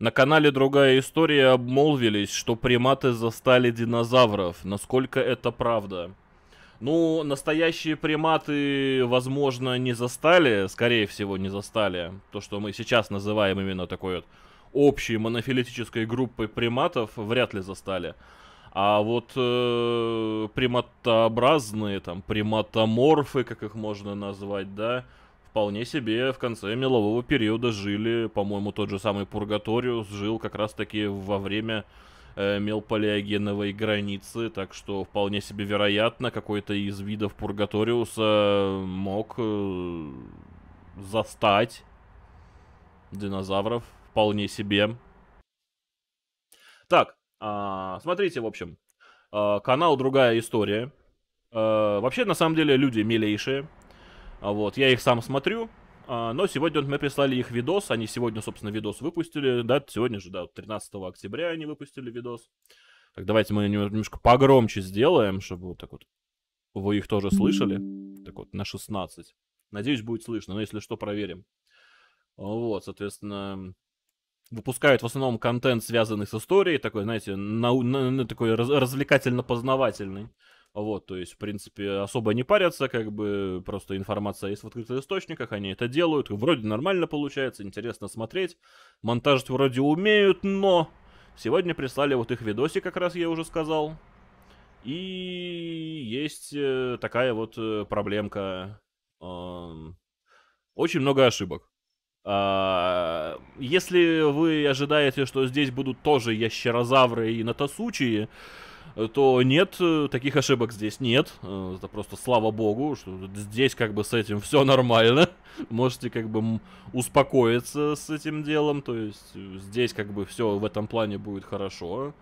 На канале «Другая история» обмолвились, что приматы застали динозавров. Насколько это правда? Ну, настоящие приматы, возможно, не застали, скорее всего, не застали. То, что мы сейчас называем именно такой вот общей монофилетической группой приматов, вряд ли застали. А вот э, приматообразные, там, приматоморфы, как их можно назвать, да, вполне себе в конце мелового периода жили, по-моему, тот же самый Пургаториус жил как раз-таки во время э, мелполиогеновой границы, так что вполне себе вероятно какой-то из видов Пургаториуса мог э, застать динозавров вполне себе. Так, э, смотрите, в общем, э, канал «Другая история». Э, вообще, на самом деле, люди милейшие – а вот, я их сам смотрю, а, но сегодня мы прислали их видос, они сегодня, собственно, видос выпустили, да, сегодня же, да, 13 октября они выпустили видос. Так, давайте мы немножко погромче сделаем, чтобы вот так вот вы их тоже слышали. Так вот, на 16. Надеюсь, будет слышно, но если что, проверим. А вот, соответственно, выпускают в основном контент, связанный с историей, такой, знаете, на, на, на, такой раз, развлекательно-познавательный. Вот, то есть, в принципе, особо не парятся, как бы просто информация есть в открытых источниках, они это делают, вроде нормально получается, интересно смотреть, Монтаж вроде умеют, но сегодня прислали вот их видосик, как раз я уже сказал, и есть э, такая вот э, проблемка, очень много ошибок. А, если вы ожидаете, что здесь будут тоже ящерозавры и натосучие, то нет, э, таких ошибок здесь нет. Э, это просто слава богу, что здесь как бы с этим все нормально. Можете как бы успокоиться с этим делом, то есть э, здесь как бы все в этом плане будет хорошо.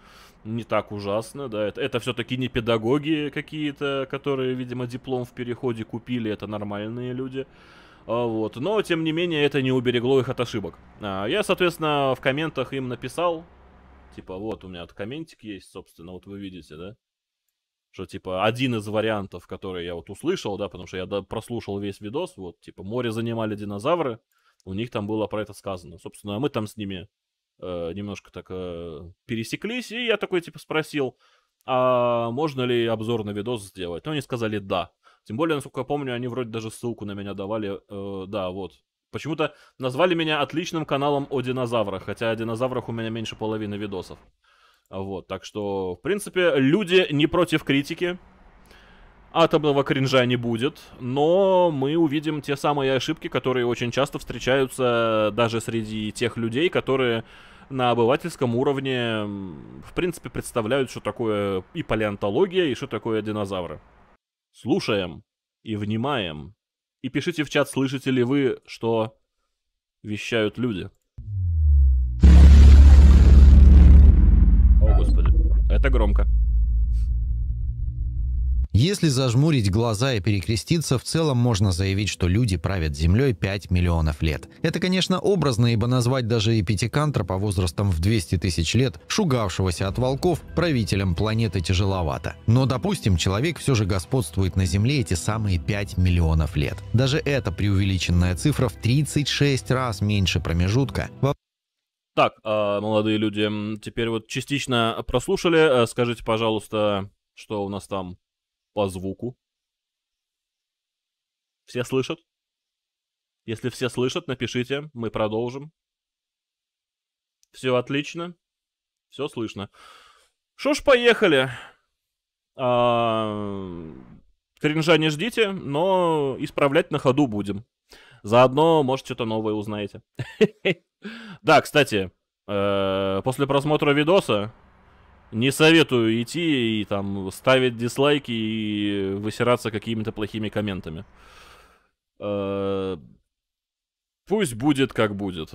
Не так ужасно, да. Это, это все-таки не педагоги какие-то, которые, видимо, диплом в переходе купили, это нормальные люди. А, вот. Но, тем не менее, это не уберегло их от ошибок. А, я, соответственно, в комментах им написал, Типа, вот у меня вот комментик есть, собственно, вот вы видите, да? Что, типа, один из вариантов, который я вот услышал, да, потому что я прослушал весь видос, вот, типа, море занимали динозавры, у них там было про это сказано. Собственно, мы там с ними э, немножко так э, пересеклись, и я такой, типа, спросил, а можно ли обзор на видос сделать? Ну, они сказали «да». Тем более, насколько я помню, они вроде даже ссылку на меня давали. Э, да, вот. Почему-то назвали меня отличным каналом о динозаврах, хотя о динозаврах у меня меньше половины видосов. Вот, так что, в принципе, люди не против критики. Атомного кринжа не будет, но мы увидим те самые ошибки, которые очень часто встречаются э, даже среди тех людей, которые на обывательском уровне, в принципе, представляют, что такое и палеонтология, и что такое динозавры. Слушаем и внимаем. И пишите в чат, слышите ли вы, что вещают люди. О, господи. Это громко. Если зажмурить глаза и перекреститься, в целом можно заявить, что люди правят Землей 5 миллионов лет. Это, конечно, образно, ибо назвать даже и по возрастам в 200 тысяч лет, шугавшегося от волков, правителем планеты тяжеловато. Но, допустим, человек все же господствует на Земле эти самые 5 миллионов лет. Даже эта преувеличенная цифра в 36 раз меньше промежутка, так, а, молодые люди, теперь вот частично прослушали. Э, скажите, пожалуйста, что у нас там по звуку. Все слышат? Если все слышат, напишите, мы продолжим. Все отлично. Все слышно. Что ж, поехали. А... Кринжа не ждите, но исправлять на ходу будем. Заодно, может, что-то новое узнаете. Да, кстати, э, после просмотра видоса не советую идти и там ставить дизлайки и высираться какими-то плохими комментами. Э, пусть будет как будет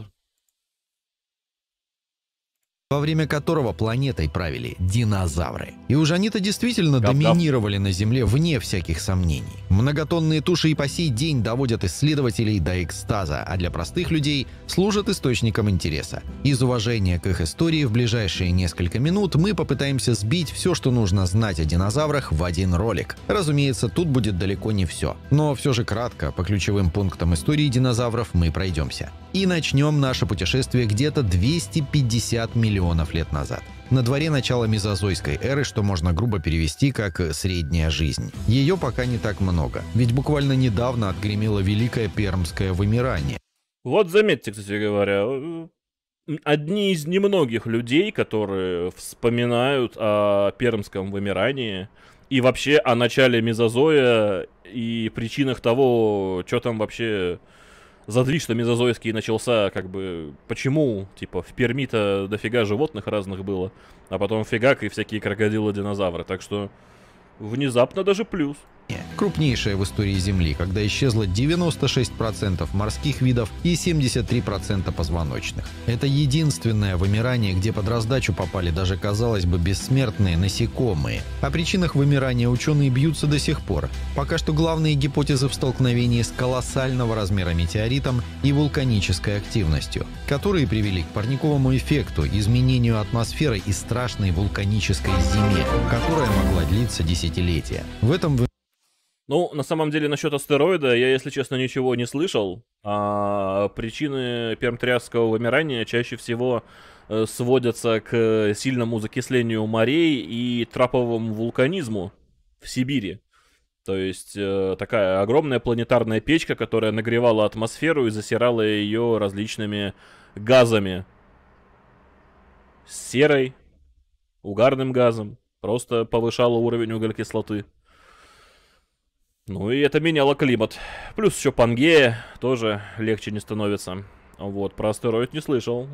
во время которого планетой правили динозавры. И уже они-то действительно Гав -гав. доминировали на Земле вне всяких сомнений. Многотонные туши и по сей день доводят исследователей до экстаза, а для простых людей служат источником интереса. Из уважения к их истории в ближайшие несколько минут мы попытаемся сбить все, что нужно знать о динозаврах в один ролик. Разумеется, тут будет далеко не все. Но все же кратко по ключевым пунктам истории динозавров мы пройдемся. И начнем наше путешествие где-то 250 миллионов лет назад. На дворе начало мезозойской эры, что можно грубо перевести как «средняя жизнь». Ее пока не так много, ведь буквально недавно отгремело Великое Пермское вымирание. Вот заметьте, кстати говоря, э, одни из немногих людей, которые вспоминают о пермском вымирании и вообще о начале мезозоя и причинах того, что там вообще за что мезозойский начался, как бы, почему, типа, в Перми-то дофига животных разных было, а потом фигак и всякие крокодилы-динозавры, так что внезапно даже плюс наводнение, крупнейшее в истории Земли, когда исчезло 96% морских видов и 73% позвоночных. Это единственное вымирание, где под раздачу попали даже, казалось бы, бессмертные насекомые. О причинах вымирания ученые бьются до сих пор. Пока что главные гипотезы в столкновении с колоссального размера метеоритом и вулканической активностью, которые привели к парниковому эффекту, изменению атмосферы и страшной вулканической зиме, которая могла длиться десятилетия. В этом ну, на самом деле, насчет астероида я, если честно, ничего не слышал. А причины пермтриасского вымирания чаще всего э, сводятся к э, сильному закислению морей и траповому вулканизму в Сибири. То есть э, такая огромная планетарная печка, которая нагревала атмосферу и засирала ее различными газами. Серой, угарным газом, просто повышала уровень углекислоты. Ну и это меняло климат. Плюс еще Пангея тоже легче не становится. Вот, про астероид не слышал.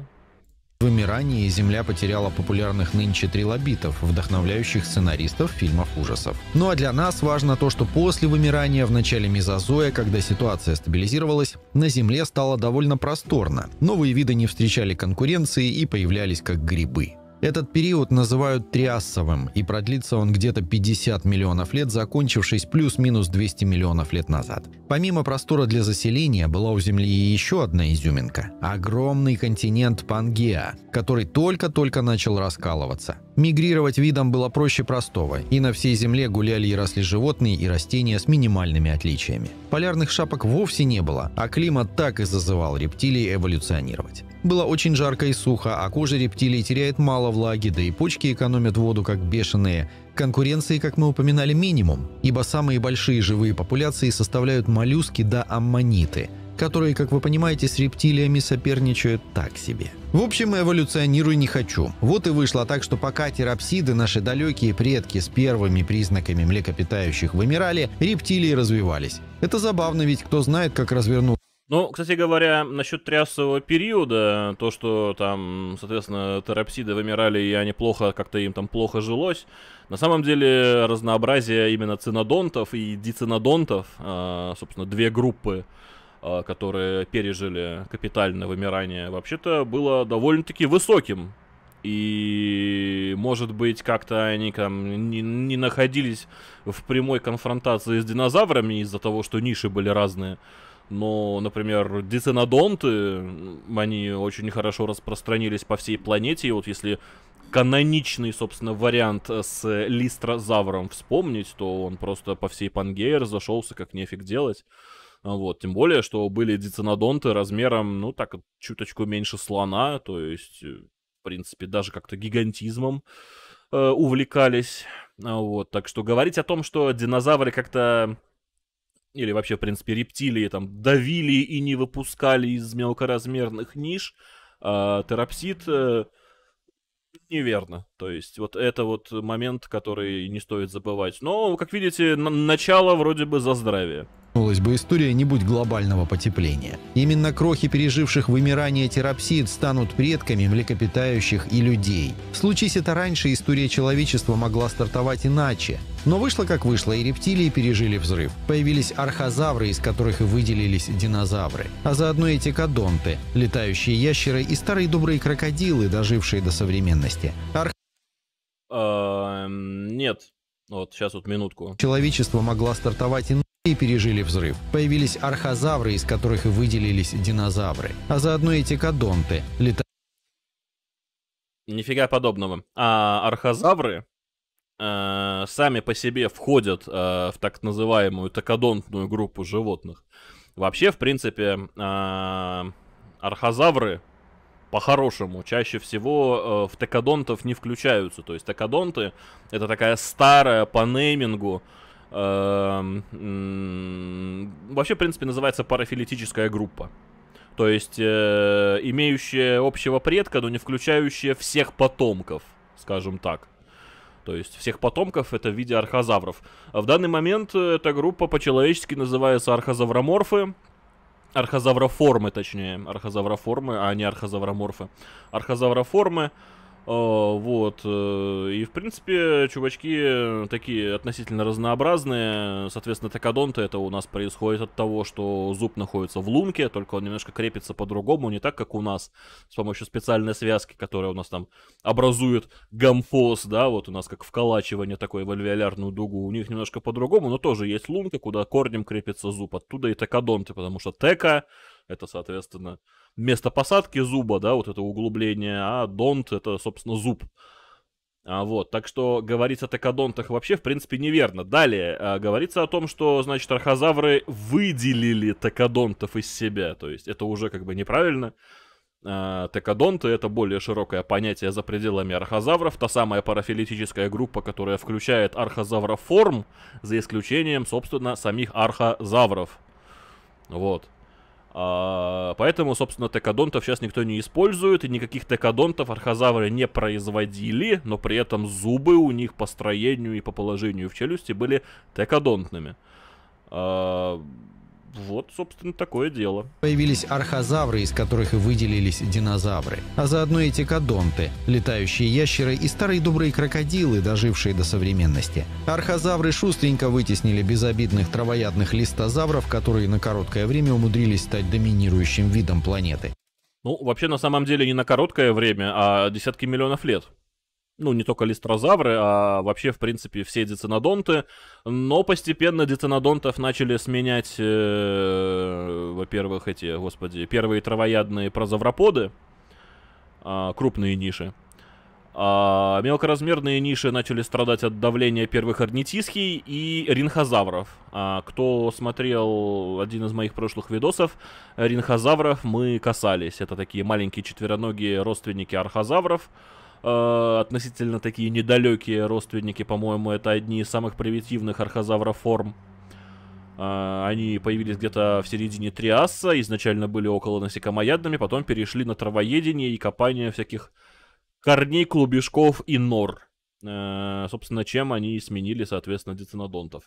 В вымирании Земля потеряла популярных нынче трилобитов, вдохновляющих сценаристов фильмов ужасов. Ну а для нас важно то, что после вымирания в начале мезозоя, когда ситуация стабилизировалась, на Земле стало довольно просторно. Новые виды не встречали конкуренции и появлялись как грибы. Этот период называют триасовым, и продлится он где-то 50 миллионов лет, закончившись плюс-минус 200 миллионов лет назад. Помимо простора для заселения, была у Земли и еще одна изюминка – огромный континент Пангеа, который только-только начал раскалываться. Мигрировать видом было проще простого, и на всей земле гуляли и росли животные и растения с минимальными отличиями. Полярных шапок вовсе не было, а климат так и зазывал рептилий эволюционировать. Было очень жарко и сухо, а кожа рептилий теряет мало влаги, да и почки экономят воду как бешеные. Конкуренции, как мы упоминали, минимум, ибо самые большие живые популяции составляют моллюски да аммониты – которые, как вы понимаете, с рептилиями соперничают так себе. В общем, эволюционируй не хочу. Вот и вышло так, что пока терапсиды, наши далекие предки с первыми признаками млекопитающих вымирали, рептилии развивались. Это забавно, ведь кто знает, как развернуть ну, кстати говоря, насчет Трясового периода, то, что там, соответственно, терапсиды вымирали, и они плохо, как-то им там плохо жилось, на самом деле разнообразие именно цинодонтов и дицинодонтов, а, собственно, две группы, а, которые пережили капитальное вымирание, вообще-то было довольно-таки высоким. И, может быть, как-то они там не, не находились в прямой конфронтации с динозаврами из-за того, что ниши были разные. Но, например, диценодонты, они очень хорошо распространились по всей планете. И вот если каноничный, собственно, вариант с листрозавром вспомнить, то он просто по всей Пангее разошелся, как нефиг делать. А, вот, тем более, что были дицинодонты размером, ну, так, чуточку меньше слона, то есть, э, в принципе, даже как-то гигантизмом э, увлекались. А, вот, так что говорить о том, что динозавры как-то или вообще, в принципе, рептилии там давили и не выпускали из мелкоразмерных ниш, а терапсид э, неверно. То есть вот это вот момент, который не стоит забывать. Но, как видите, начало вроде бы за здравие замкнулась бы история не будь глобального потепления. Именно крохи переживших вымирание терапсид станут предками млекопитающих и людей. Случись это раньше, история человечества могла стартовать иначе. Но вышло как вышло, и рептилии пережили взрыв. Появились архозавры, из которых и выделились динозавры. А заодно эти кадонты, летающие ящеры и старые добрые крокодилы, дожившие до современности. Арх... Эм, нет. Вот, сейчас вот минутку. Человечество могло стартовать и и пережили взрыв. Появились архозавры, из которых и выделились динозавры, а заодно и текодонты, летающие Нифига подобного. А архозавры э, сами по себе входят э, в так называемую токодонтную группу животных. Вообще, в принципе, э, архозавры по-хорошему чаще всего э, в токодонтов не включаются. То есть токодонты это такая старая по неймингу э, Эм, вообще, в принципе, называется парафилетическая группа. То есть, э, имеющая общего предка, но не включающая всех потомков, скажем так. То есть, всех потомков это в виде архозавров. А в данный момент э, эта группа по-человечески называется архозавроморфы. Архозавроформы, точнее. Архозавроформы, а не архозавроморфы. Архозавроформы. Э, а, вот. Э, и, в принципе, чувачки такие относительно разнообразные. Соответственно, токадонты это у нас происходит от того, что зуб находится в лунке, только он немножко крепится по-другому, не так, как у нас, с помощью специальной связки, которая у нас там образует гамфос да, вот у нас как вколачивание такой в альвеолярную дугу. У них немножко по-другому, но тоже есть лунка, куда корнем крепится зуб. Оттуда и токадонты, потому что тека это, соответственно, место посадки зуба, да, вот это углубление, а донт это, собственно, зуб. А, вот, так что говорить о текодонтах вообще, в принципе, неверно. Далее, а, говорится о том, что, значит, архозавры выделили текодонтов из себя, то есть это уже как бы неправильно. А, текодонты — это более широкое понятие за пределами архозавров, та самая парафилетическая группа, которая включает архозавроформ, за исключением, собственно, самих архозавров. Вот. А, поэтому, собственно, текадонтов сейчас никто не использует, и никаких текадонтов архозавры не производили, но при этом зубы у них по строению и по положению в челюсти были текадонтными. А, вот, собственно, такое дело. Появились архозавры, из которых и выделились динозавры. А заодно эти кадонты, летающие ящеры и старые добрые крокодилы, дожившие до современности. Архозавры шустренько вытеснили безобидных травоядных листозавров, которые на короткое время умудрились стать доминирующим видом планеты. Ну, вообще, на самом деле, не на короткое время, а десятки миллионов лет ну, не только листрозавры, а вообще, в принципе, все децинодонты. Но постепенно децинодонтов начали сменять, э, во-первых, эти, господи, первые травоядные прозавроподы, э, крупные ниши. А мелкоразмерные ниши начали страдать от давления первых орнитисхий и ринхозавров. А кто смотрел один из моих прошлых видосов, ринхозавров мы касались. Это такие маленькие четвероногие родственники архозавров. Э, относительно такие недалекие родственники, по-моему, это одни из самых примитивных архозавроформ. Э, они появились где-то в середине Триаса, изначально были около насекомоядными, потом перешли на травоедение и копание всяких корней, клубешков и нор. Э, собственно, чем они и сменили, соответственно, децинодонтов.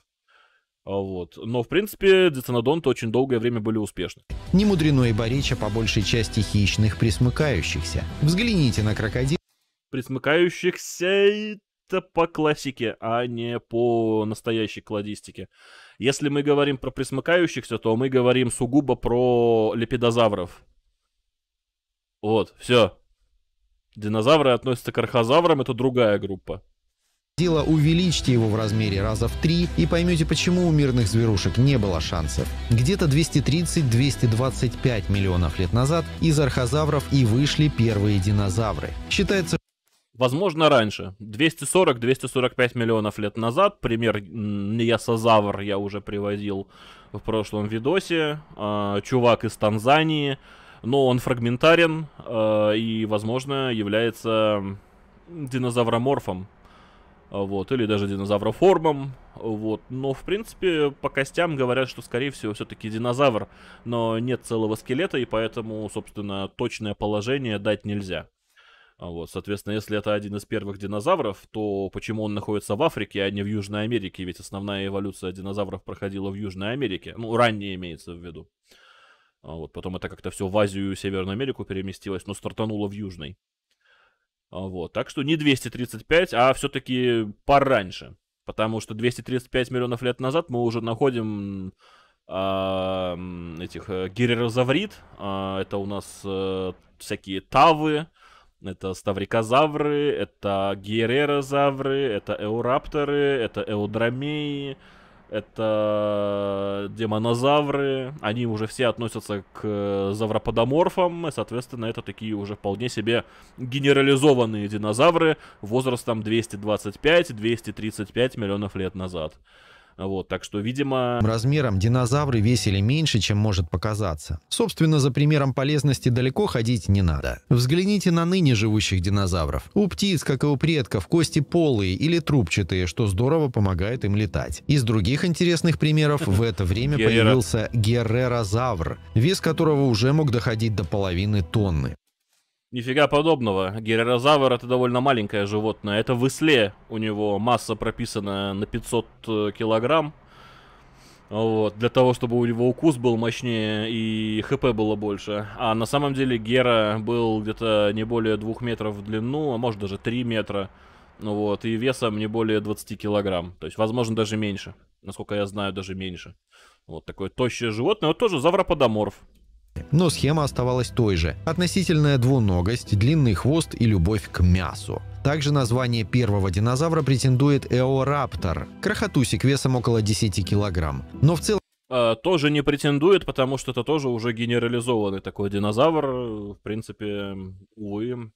Вот. Но, в принципе, децинодонты очень долгое время были успешны. Не мудрено и борича по большей части хищных присмыкающихся. Взгляните на крокодил присмыкающихся это по классике, а не по настоящей кладистике. Если мы говорим про присмыкающихся, то мы говорим сугубо про лепидозавров. Вот, все. Динозавры относятся к архозаврам, это другая группа. Дело увеличьте его в размере раза в три и поймете, почему у мирных зверушек не было шансов. Где-то 230-225 миллионов лет назад из архозавров и вышли первые динозавры. Считается, Возможно, раньше. 240-245 миллионов лет назад. Пример Неясозавр я уже привозил в прошлом видосе. А, чувак из Танзании. Но он фрагментарен а, и, возможно, является динозавроморфом. Вот, или даже динозавроформом. Вот. Но, в принципе, по костям говорят, что, скорее всего, все-таки динозавр. Но нет целого скелета, и поэтому, собственно, точное положение дать нельзя. А вот, соответственно, если это один из первых динозавров, то почему он находится в Африке, а не в Южной Америке? Ведь основная эволюция динозавров проходила в Южной Америке. Ну, ранее имеется в виду. А вот, потом это как-то все в Азию и Северную Америку переместилось, но стартануло в Южной. А вот, так что не 235, а все-таки пораньше. Потому что 235 миллионов лет назад мы уже находим э, этих э, гирерозаврит. Э, это у нас э, всякие тавы, это ставрикозавры, это герерозавры, это эурапторы, это эудромеи, это демонозавры. Они уже все относятся к э, завроподоморфам, и, соответственно, это такие уже вполне себе генерализованные динозавры возрастом 225-235 миллионов лет назад. Вот, так что, видимо... Размером динозавры весили меньше, чем может показаться. Собственно, за примером полезности далеко ходить не надо. Взгляните на ныне живущих динозавров. У птиц, как и у предков, кости полые или трубчатые, что здорово помогает им летать. Из других интересных примеров в это время появился геррерозавр, вес которого уже мог доходить до половины тонны. Нифига подобного. Герерозавр это довольно маленькое животное. Это в Исле у него масса прописана на 500 э, килограмм. Вот, для того, чтобы у него укус был мощнее и хп было больше. А на самом деле Гера был где-то не более 2 метров в длину, а может даже 3 метра. Ну вот, и весом не более 20 килограмм. То есть, возможно, даже меньше. Насколько я знаю, даже меньше. Вот такое тощее животное. Вот тоже завроподоморф. Но схема оставалась той же. Относительная двуногость, длинный хвост и любовь к мясу. Также название первого динозавра претендует Эораптор, крохотусик весом около 10 килограмм. Но в целом э, тоже не претендует, потому что это тоже уже генерализованный такой динозавр. В принципе, увы,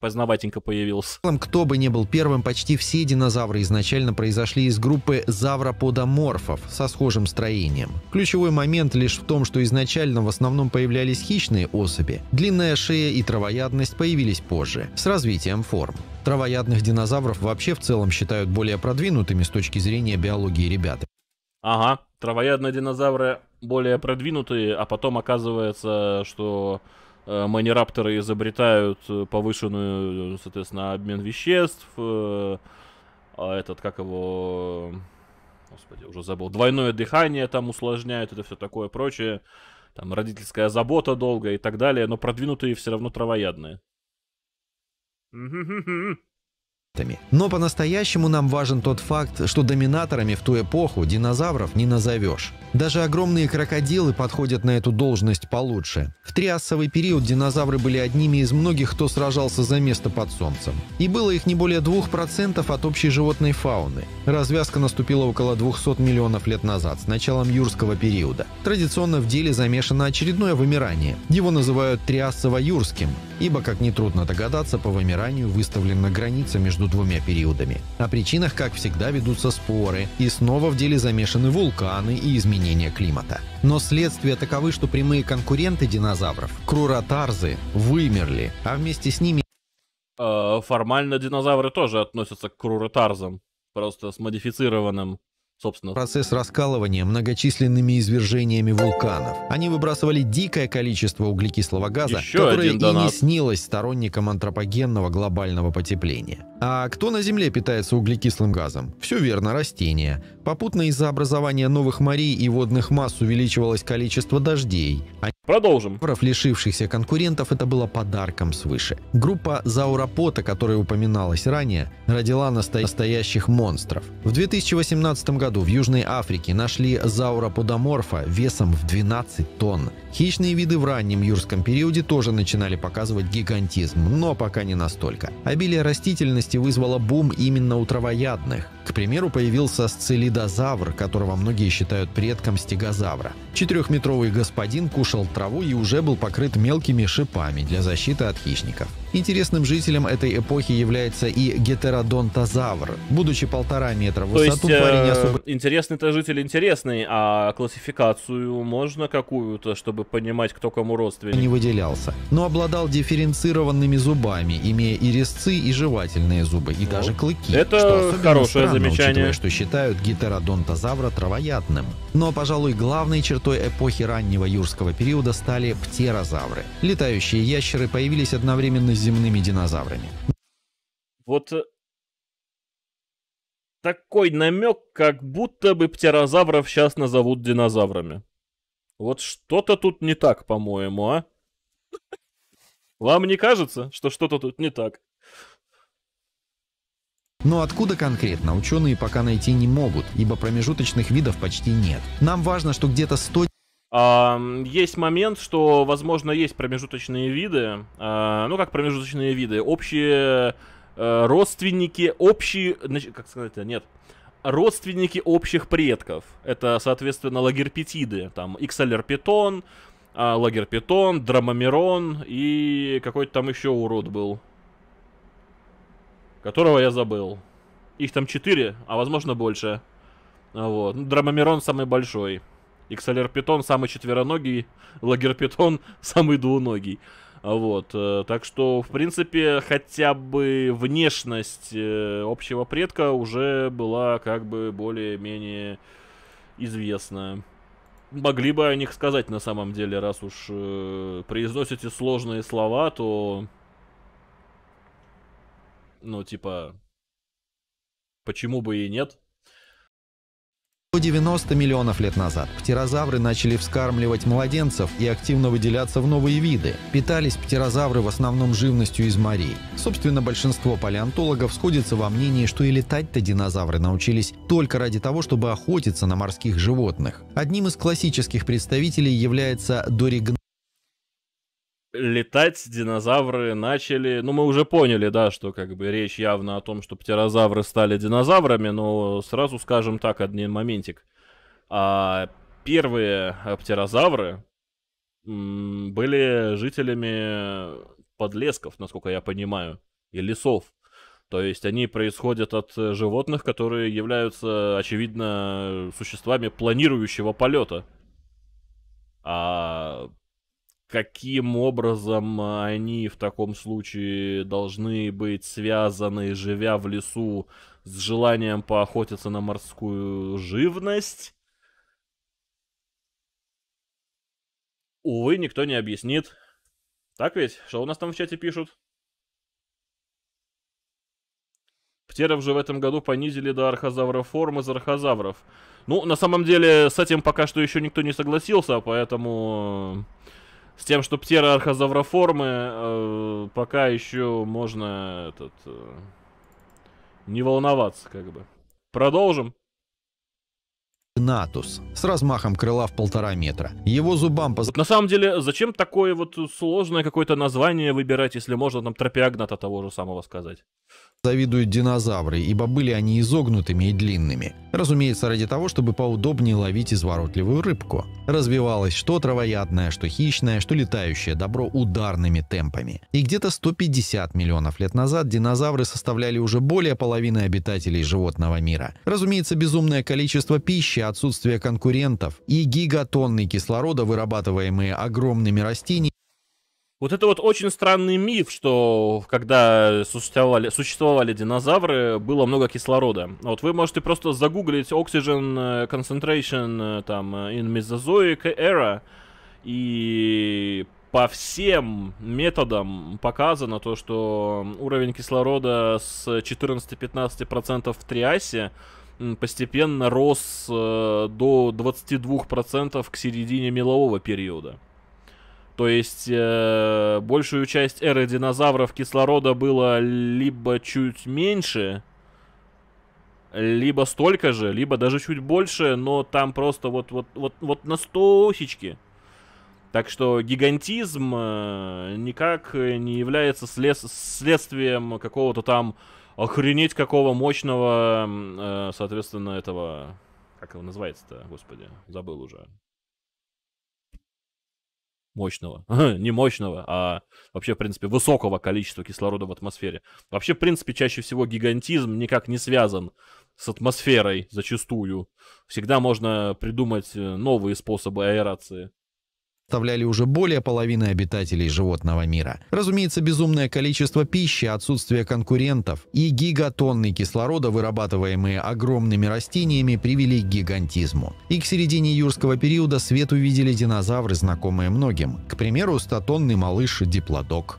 поздноватенько появился. Кто бы ни был первым, почти все динозавры изначально произошли из группы завроподоморфов со схожим строением. Ключевой момент лишь в том, что изначально в основном появлялись хищные особи. Длинная шея и травоядность появились позже, с развитием форм. Травоядных динозавров вообще в целом считают более продвинутыми с точки зрения биологии ребята. Ага, травоядные динозавры более продвинутые, а потом оказывается, что Э, манирапторы изобретают э, повышенную, соответственно, обмен веществ, э, а этот, как его, господи, уже забыл, двойное дыхание там усложняют, это все такое прочее, там родительская забота долго и так далее, но продвинутые все равно травоядные. М-м, Но по-настоящему нам важен тот факт, что доминаторами в ту эпоху динозавров не назовешь. Даже огромные крокодилы подходят на эту должность получше. В триасовый период динозавры были одними из многих, кто сражался за место под солнцем. И было их не более 2% от общей животной фауны. Развязка наступила около 200 миллионов лет назад, с началом юрского периода. Традиционно в деле замешано очередное вымирание. Его называют триасово юрским ибо, как нетрудно догадаться, по вымиранию выставлена граница между двумя периодами. О причинах, как всегда, ведутся споры, и снова в деле замешаны вулканы и изменения климата. Но следствия таковы, что прямые конкуренты динозавров, круротарзы, вымерли, а вместе с ними... Э, формально динозавры тоже относятся к круротарзам, просто с модифицированным собственно. Процесс раскалывания многочисленными извержениями вулканов. Они выбрасывали дикое количество углекислого газа, Еще которое и не снилось сторонникам антропогенного глобального потепления. А кто на Земле питается углекислым газом? Все верно, растения. Попутно из-за образования новых морей и водных масс увеличивалось количество дождей. А Продолжим. Лишившихся конкурентов это было подарком свыше. Группа Зауропота, которая упоминалась ранее, родила настоящих монстров. В 2018 году в Южной Африке нашли Зауроподоморфа весом в 12 тонн. Хищные виды в раннем юрском периоде тоже начинали показывать гигантизм, но пока не настолько. Обилие растительности вызвало бум именно у травоядных. К примеру, появился сцелидозавр, которого многие считают предком стегозавра. Четырехметровый господин кушал траву и уже был покрыт мелкими шипами для защиты от хищников. Интересным жителем этой эпохи является и гетеродонтозавр. Будучи полтора метра в высоту, То есть, парень э, особо... Интересный-то житель интересный, а классификацию можно какую-то, чтобы понимать, кто кому родственник? Не выделялся. Но обладал дифференцированными зубами, имея и резцы, и жевательные зубы, и ну, даже клыки. Это что хорошее странно, замечание. Учитывая, что считают гетеродонтозавра травоядным. Но, пожалуй, главной чертой эпохи раннего юрского периода стали птерозавры. Летающие ящеры появились одновременно с земными динозаврами. Вот э, такой намек, как будто бы птерозавров сейчас назовут динозаврами. Вот что-то тут не так, по-моему, а? Вам не кажется, что что-то тут не так? Но откуда конкретно, ученые пока найти не могут, ибо промежуточных видов почти нет. Нам важно, что где-то 100 есть момент, что, возможно, есть промежуточные виды. А, ну, как промежуточные виды? Общие э, родственники, общие... Как сказать Нет. Родственники общих предков. Это, соответственно, лагерпетиды. Там, иксалерпетон, а, лагерпетон, драмамерон и какой-то там еще урод был. Которого я забыл. Их там четыре, а возможно больше. Вот. Ну, самый большой. XLR питон самый четвероногий, Лагер питон самый двуногий. Вот, э, так что, в принципе, хотя бы внешность э, общего предка уже была как бы более-менее известна. Могли бы о них сказать на самом деле, раз уж э, произносите сложные слова, то... Ну, типа... Почему бы и нет? 190 миллионов лет назад птерозавры начали вскармливать младенцев и активно выделяться в новые виды. Питались птерозавры в основном живностью из морей. Собственно, большинство палеонтологов сходится во мнении, что и летать-то динозавры научились только ради того, чтобы охотиться на морских животных. Одним из классических представителей является доригнатор летать динозавры начали... Ну, мы уже поняли, да, что как бы речь явно о том, что птерозавры стали динозаврами, но сразу скажем так, один моментик. А первые э, птерозавры были жителями подлесков, насколько я понимаю, и лесов. То есть они происходят от животных, которые являются, очевидно, существами планирующего полета. А каким образом они в таком случае должны быть связаны, живя в лесу, с желанием поохотиться на морскую живность. Увы, никто не объяснит. Так ведь? Что у нас там в чате пишут? Птеров же в этом году понизили до архозавров форм из архозавров. Ну, на самом деле, с этим пока что еще никто не согласился, поэтому... С тем, что птероархозавроформы э, пока еще можно этот, э, не волноваться, как бы. Продолжим. Натус с размахом крыла в полтора метра. Его зубам... Поз... на самом деле, зачем такое вот сложное какое-то название выбирать, если можно там тропиагната того же самого сказать? завидуют динозавры, ибо были они изогнутыми и длинными. Разумеется, ради того, чтобы поудобнее ловить изворотливую рыбку. Развивалось что травоядное, что хищное, что летающее добро ударными темпами. И где-то 150 миллионов лет назад динозавры составляли уже более половины обитателей животного мира. Разумеется, безумное количество пищи, отсутствие конкурентов и гигатонны кислорода, вырабатываемые огромными растениями, вот это вот очень странный миф, что когда существовали, существовали динозавры, было много кислорода. Вот вы можете просто загуглить oxygen э, concentration э, там э, in Mesozoic era и по всем методам показано то, что уровень кислорода с 14-15% в триасе постепенно рос до 22% к середине мелового периода. То есть э, большую часть эры динозавров кислорода было либо чуть меньше, либо столько же, либо даже чуть больше, но там просто вот, вот, вот, вот на стосечки. Так что гигантизм э, никак не является след следствием какого-то там охренеть какого мощного, э, соответственно, этого... Как его называется-то, господи, забыл уже мощного, не мощного, а вообще, в принципе, высокого количества кислорода в атмосфере. Вообще, в принципе, чаще всего гигантизм никак не связан с атмосферой зачастую. Всегда можно придумать э, новые способы аэрации составляли уже более половины обитателей животного мира. Разумеется, безумное количество пищи, отсутствие конкурентов и гигатонны кислорода, вырабатываемые огромными растениями, привели к гигантизму. И к середине юрского периода свет увидели динозавры, знакомые многим. К примеру, стотонный малыш Диплодок.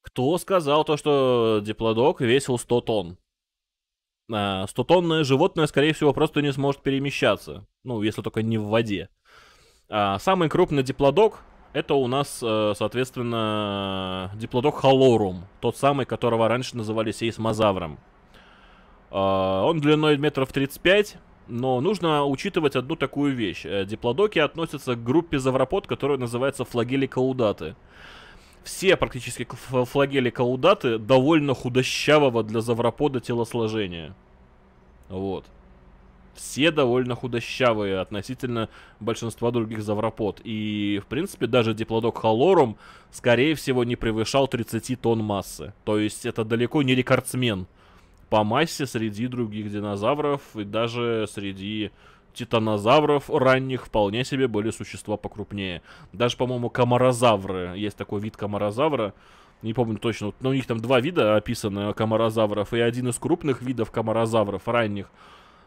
Кто сказал то, что Диплодок весил 100 тонн? 100-тонное а, животное, скорее всего, просто не сможет перемещаться. Ну, если только не в воде. А, самый крупный диплодок это у нас, э, соответственно, диплодок Халорум, тот самый, которого раньше называли сейсмозавром. А, он длиной метров 35, но нужно учитывать одну такую вещь. Э, диплодоки относятся к группе завропод, которая называется флагели каудаты. Все практически флагели каудаты довольно худощавого для завропода телосложения. Вот все довольно худощавые относительно большинства других завропод. И, в принципе, даже диплодок Халорум, скорее всего, не превышал 30 тонн массы. То есть это далеко не рекордсмен по массе среди других динозавров и даже среди титанозавров ранних вполне себе были существа покрупнее. Даже, по-моему, комарозавры. Есть такой вид комарозавра. Не помню точно, но ну, у них там два вида описаны э, комарозавров. И один из крупных видов комарозавров ранних –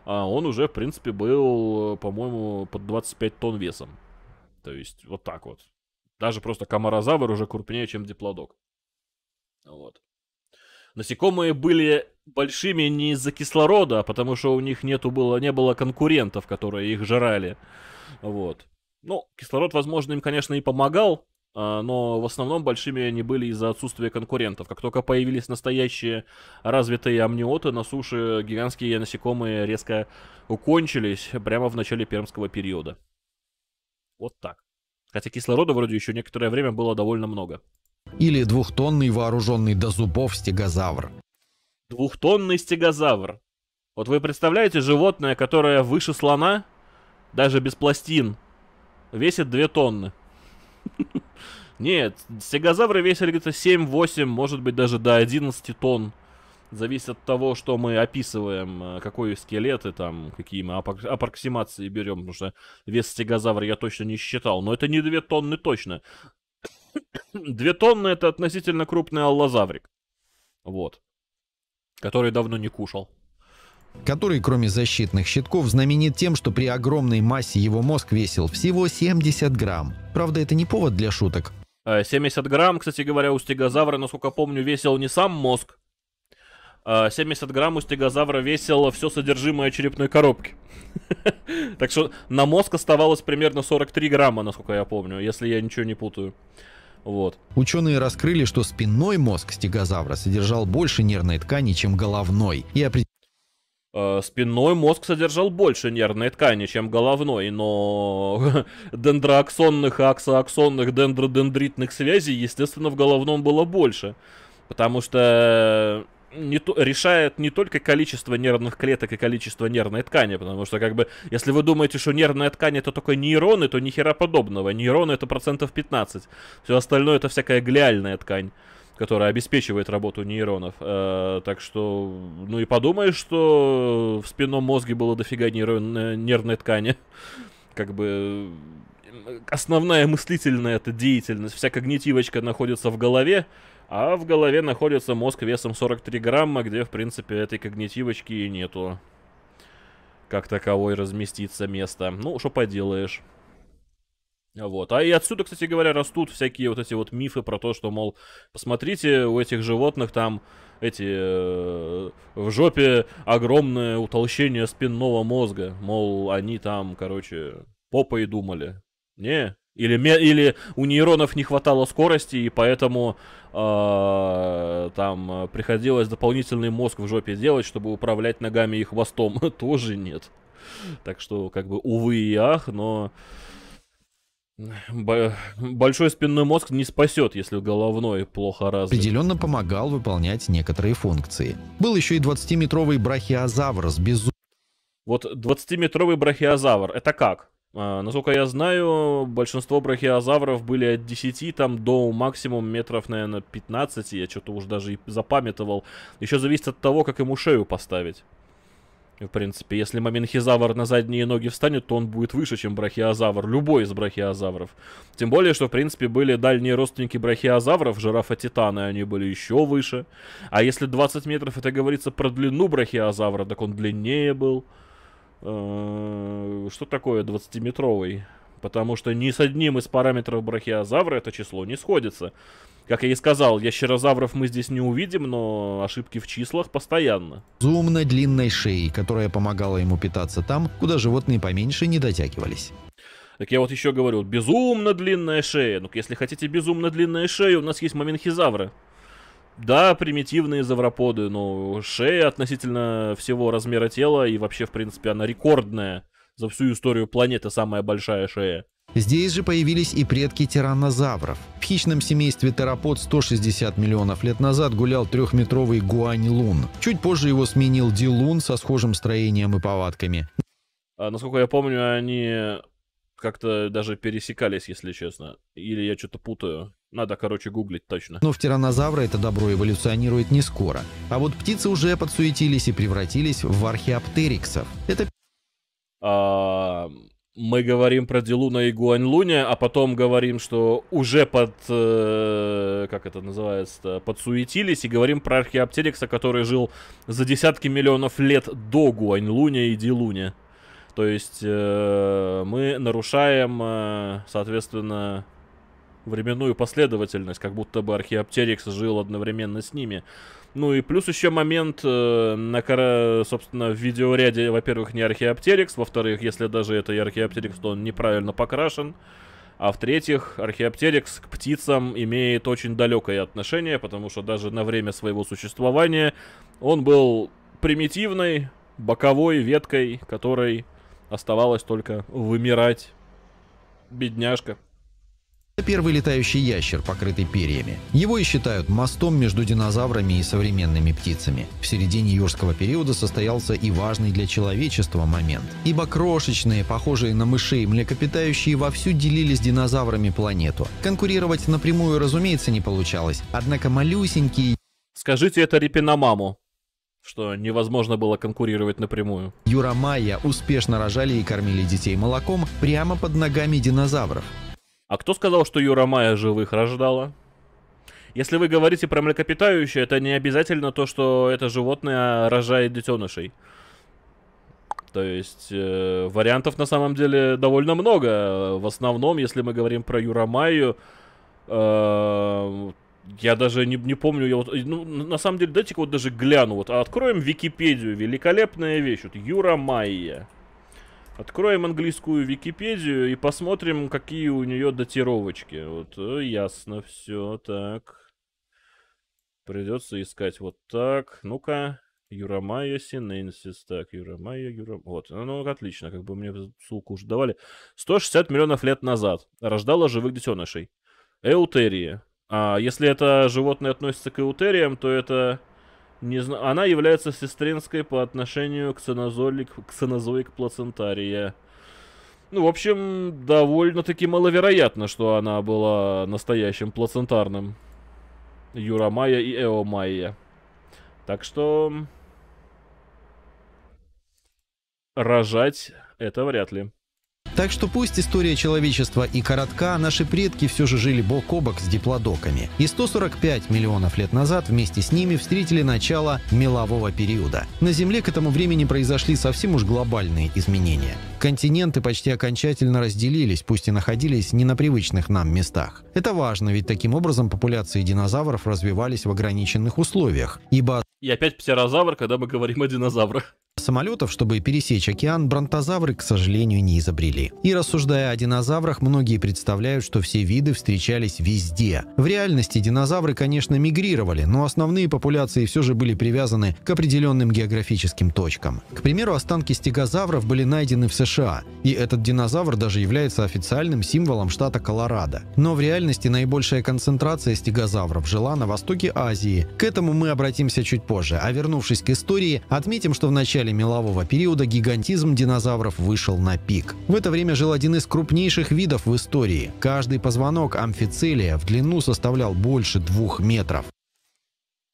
а он уже, в принципе, был, э, по-моему, под 25 тонн весом. То есть вот так вот. Даже просто комарозавр уже крупнее, чем диплодок. Вот. Насекомые были большими не из-за кислорода, а потому что у них нету было, не было конкурентов, которые их жрали. Вот. Ну, кислород, возможно, им, конечно, и помогал, а, но в основном большими они были из-за отсутствия конкурентов. Как только появились настоящие развитые амниоты, на суше гигантские насекомые резко укончились прямо в начале пермского периода. Вот так. Хотя кислорода вроде еще некоторое время было довольно много. Или двухтонный вооруженный до зубов стегозавр. Двухтонный стегозавр. Вот вы представляете животное, которое выше слона, даже без пластин, весит две тонны. Нет, стегозавры весили где-то 7-8, может быть даже до 11 тонн. Зависит от того, что мы описываем, э, какой скелет и там, какие мы аппроксимации берем, потому что вес стегозавра я точно не считал, но это не 2 тонны точно. 2 тонны это относительно крупный аллозаврик. Вот. Который давно не кушал который, кроме защитных щитков, знаменит тем, что при огромной массе его мозг весил всего 70 грамм. Правда, это не повод для шуток. 70 э, грамм, кстати говоря, у стегозавра, насколько помню, весил не сам мозг. 70 э, грамм у стегозавра весило все содержимое черепной коробки. Так что на мозг оставалось примерно 43 грамма, насколько я помню, если я ничего не путаю. Вот. Ученые раскрыли, что спинной мозг стегозавра содержал больше нервной ткани, чем головной, и Э, Спинной мозг содержал больше нервной ткани, чем головной, но дендроаксонных и аксоаксонных дендродендритных связей, естественно, в головном было больше. Потому что э, не то, решает не только количество нервных клеток и количество нервной ткани, потому что, как бы, если вы думаете, что нервная ткань это только нейроны, то ни хера подобного. Нейроны это процентов 15. Все остальное это всякая глиальная ткань которая обеспечивает работу нейронов. Э, так что, ну и подумай, что в спинном мозге было дофига нейрон, э, нервной ткани. Как бы основная мыслительная эта деятельность, вся когнитивочка находится в голове, а в голове находится мозг весом 43 грамма, где, в принципе, этой когнитивочки и нету. Как таковой разместиться место. Ну, что поделаешь. Вот. А и отсюда, кстати говоря, растут всякие вот эти вот мифы про то, что, мол, посмотрите, у этих животных там эти э, в жопе огромное утолщение спинного мозга. Мол, они там, короче, попой думали. Не, или, или у нейронов не хватало скорости, и поэтому э, там приходилось дополнительный мозг в жопе делать, чтобы управлять ногами и хвостом. Тоже нет. Так что, как бы, увы и ах, но Большой спинной мозг не спасет, если головной плохо развит. Определенно помогал выполнять некоторые функции. Был еще и 20-метровый брахиозавр с безу... Вот 20-метровый брахиозавр, это как? А, насколько я знаю, большинство брахиозавров были от 10 там, до максимум метров, наверное, 15. Я что-то уж даже и запамятовал. Еще зависит от того, как ему шею поставить. В принципе, если Маминхизавр на задние ноги встанет, то он будет выше, чем брахиозавр, любой из брахиозавров. Тем более, что, в принципе, были дальние родственники брахиозавров, жирафа Титана, и они были еще выше. А если 20 метров, это говорится про длину брахиозавра, так он длиннее был. Что такое 20-метровый? Потому что ни с одним из параметров брахиозавра это число не сходится. Как я и сказал, ящерозавров мы здесь не увидим, но ошибки в числах постоянно. Зум на длинной шее, которая помогала ему питаться там, куда животные поменьше не дотягивались. Так я вот еще говорю, безумно длинная шея. Ну, если хотите безумно длинная шея, у нас есть моменхизавры. Да, примитивные завроподы, но шея относительно всего размера тела и вообще, в принципе, она рекордная. За всю историю планеты самая большая шея. Здесь же появились и предки тираннозавров. В хищном семействе терапод 160 миллионов лет назад гулял трехметровый гуань-лун. Чуть позже его сменил дилун со схожим строением и повадками. А, насколько я помню, они как-то даже пересекались, если честно. Или я что-то путаю. Надо, короче, гуглить точно. Но в тиранозавра это добро эволюционирует не скоро. А вот птицы уже подсуетились и превратились в археоптериксов. Это... А мы говорим про Дилу на Игуаньлуне, а потом говорим, что уже под, э, как это называется, подсуетились и говорим про Археоптерикса, который жил за десятки миллионов лет до Гуаньлуня и Дилуня. То есть э, мы нарушаем, э, соответственно, временную последовательность, как будто бы Археоптерикс жил одновременно с ними. Ну и плюс еще момент э, на, собственно, в видеоряде, во-первых, не археоптерикс, во-вторых, если даже это и археоптерикс, то он неправильно покрашен. А в-третьих, археоптерикс к птицам имеет очень далекое отношение, потому что даже на время своего существования он был примитивной боковой веткой, которой оставалось только вымирать. Бедняжка. Первый летающий ящер, покрытый перьями. Его и считают мостом между динозаврами и современными птицами. В середине юрского периода состоялся и важный для человечества момент. Ибо крошечные, похожие на мышей млекопитающие вовсю делили с динозаврами планету. Конкурировать напрямую, разумеется, не получалось. Однако малюсенькие... Скажите это Репиномаму что невозможно было конкурировать напрямую. Юра Майя успешно рожали и кормили детей молоком прямо под ногами динозавров. А кто сказал, что Юрамая живых рождала? Если вы говорите про млекопитающее, это не обязательно то, что это животное рожает детенышей. То есть э, вариантов на самом деле довольно много. В основном, если мы говорим про Юрамаю, э, я даже не, не помню, я вот, э, ну, на самом деле, дайте-ка вот даже гляну, вот, а откроем Википедию, великолепная вещь, вот, Юра Майя. Откроем английскую Википедию и посмотрим, какие у нее датировочки. Вот, э, ясно, все так. Придется искать вот так. Ну-ка, Юрамая Синенсис. Так, Юрамая, Юра... Вот, ну, отлично, как бы мне ссылку уже давали. 160 миллионов лет назад рождала живых детенышей. Эутерии. А если это животное относится к эутериям, то это не знаю. Она является сестринской по отношению к ксенозолик, ксенозоик плацентария. Ну, в общем, довольно-таки маловероятно, что она была настоящим плацентарным. Юрамая и Эомайя. Так что... Рожать это вряд ли. Так что пусть история человечества и коротка, наши предки все же жили бок о бок с диплодоками. И 145 миллионов лет назад вместе с ними встретили начало мелового периода. На Земле к этому времени произошли совсем уж глобальные изменения. Континенты почти окончательно разделились, пусть и находились не на привычных нам местах. Это важно, ведь таким образом популяции динозавров развивались в ограниченных условиях, ибо и опять птерозавр, когда мы говорим о динозаврах. Самолетов, чтобы пересечь океан, бронтозавры, к сожалению, не изобрели. И рассуждая о динозаврах, многие представляют, что все виды встречались везде. В реальности динозавры, конечно, мигрировали, но основные популяции все же были привязаны к определенным географическим точкам. К примеру, останки стегозавров были найдены в США, и этот динозавр даже является официальным символом штата Колорадо. Но в реальности наибольшая концентрация стегозавров жила на востоке Азии. К этому мы обратимся чуть позже позже. А вернувшись к истории, отметим, что в начале мелового периода гигантизм динозавров вышел на пик. В это время жил один из крупнейших видов в истории. Каждый позвонок амфицелия в длину составлял больше двух метров.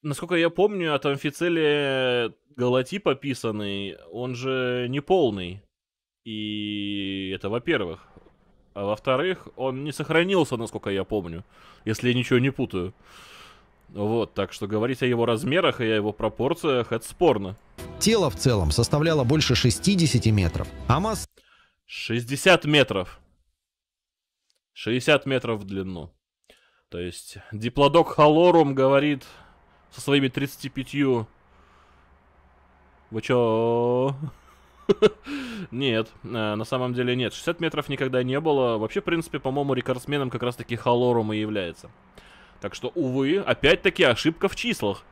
Насколько я помню, от амфицелия голотип описанный, он же неполный. И это во-первых. А во-вторых, он не сохранился, насколько я помню, если я ничего не путаю. Вот, так что говорить о его размерах и о его пропорциях это спорно. Тело в целом составляло больше 60 метров, а масс 60 метров. 60 метров в длину. То есть диплодок Халорум говорит со своими 35... Вы чё? Нет, э, на самом деле нет. 60 метров никогда не было. Вообще, в принципе, по-моему, рекордсменом как раз-таки Халорум и является. Так что, увы, опять-таки ошибка в числах.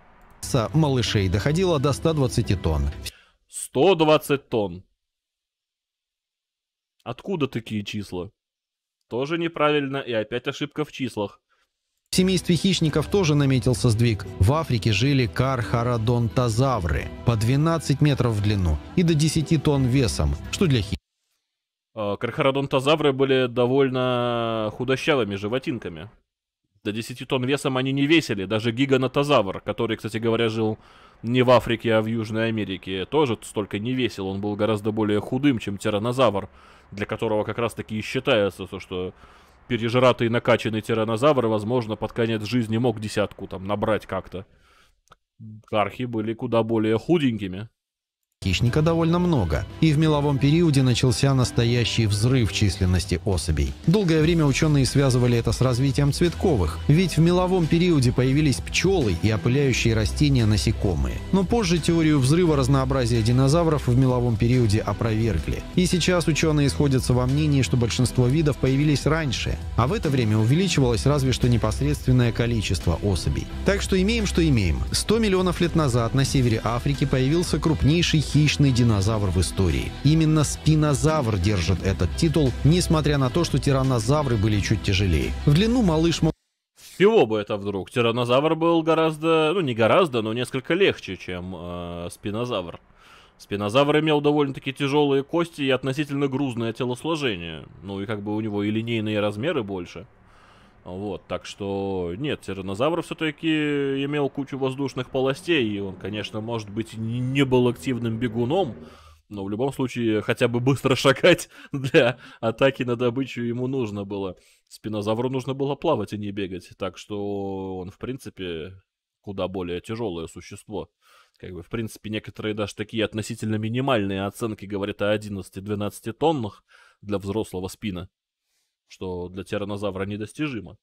Малышей доходило до 120 тонн. 120 тонн. Откуда такие числа? Тоже неправильно и опять ошибка в числах. В семействе хищников тоже наметился сдвиг. В Африке жили кархарадонтозавры по 12 метров в длину и до 10 тонн весом, что для хищников. А, кархарадонтозавры были довольно худощавыми животинками до 10 тонн весом они не весили. Даже гиганотозавр, который, кстати говоря, жил не в Африке, а в Южной Америке, тоже столько не весил. Он был гораздо более худым, чем тиранозавр, для которого как раз-таки и считается то, что пережратый накачанный тиранозавр, возможно, под конец жизни мог десятку там набрать как-то. Кархи были куда более худенькими хищника довольно много, и в меловом периоде начался настоящий взрыв численности особей. Долгое время ученые связывали это с развитием цветковых, ведь в меловом периоде появились пчелы и опыляющие растения насекомые. Но позже теорию взрыва разнообразия динозавров в меловом периоде опровергли. И сейчас ученые сходятся во мнении, что большинство видов появились раньше, а в это время увеличивалось разве что непосредственное количество особей. Так что имеем, что имеем. 100 миллионов лет назад на севере Африки появился крупнейший хищник хищный динозавр в истории. Именно спинозавр держит этот титул, несмотря на то, что тиранозавры были чуть тяжелее. В длину малыш мог чего бы это вдруг? Тиранозавр был гораздо, ну не гораздо, но несколько легче, чем э, спинозавр. Спинозавр имел довольно-таки тяжелые кости и относительно грузное телосложение. Ну и как бы у него и линейные размеры больше. Вот, так что, нет, тиранозавр все-таки имел кучу воздушных полостей, и он, конечно, может быть, не был активным бегуном, но в любом случае хотя бы быстро шагать для атаки на добычу ему нужно было. Спинозавру нужно было плавать и а не бегать, так что он, в принципе, куда более тяжелое существо. Как бы, в принципе, некоторые даже такие относительно минимальные оценки говорят о 11-12 тоннах для взрослого спина что для тиранозавра недостижимо.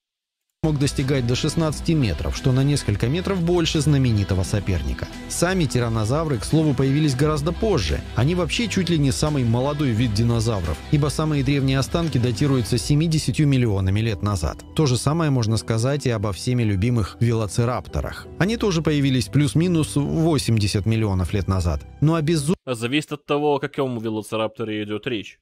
Мог достигать до 16 метров, что на несколько метров больше знаменитого соперника. Сами тиранозавры, к слову, появились гораздо позже. Они вообще чуть ли не самый молодой вид динозавров, ибо самые древние останки датируются 70 миллионами лет назад. То же самое можно сказать и обо всеми любимых велоцирапторах. Они тоже появились плюс-минус 80 миллионов лет назад. Ну а без... Зависит от того, о каком велоцирапторе идет речь.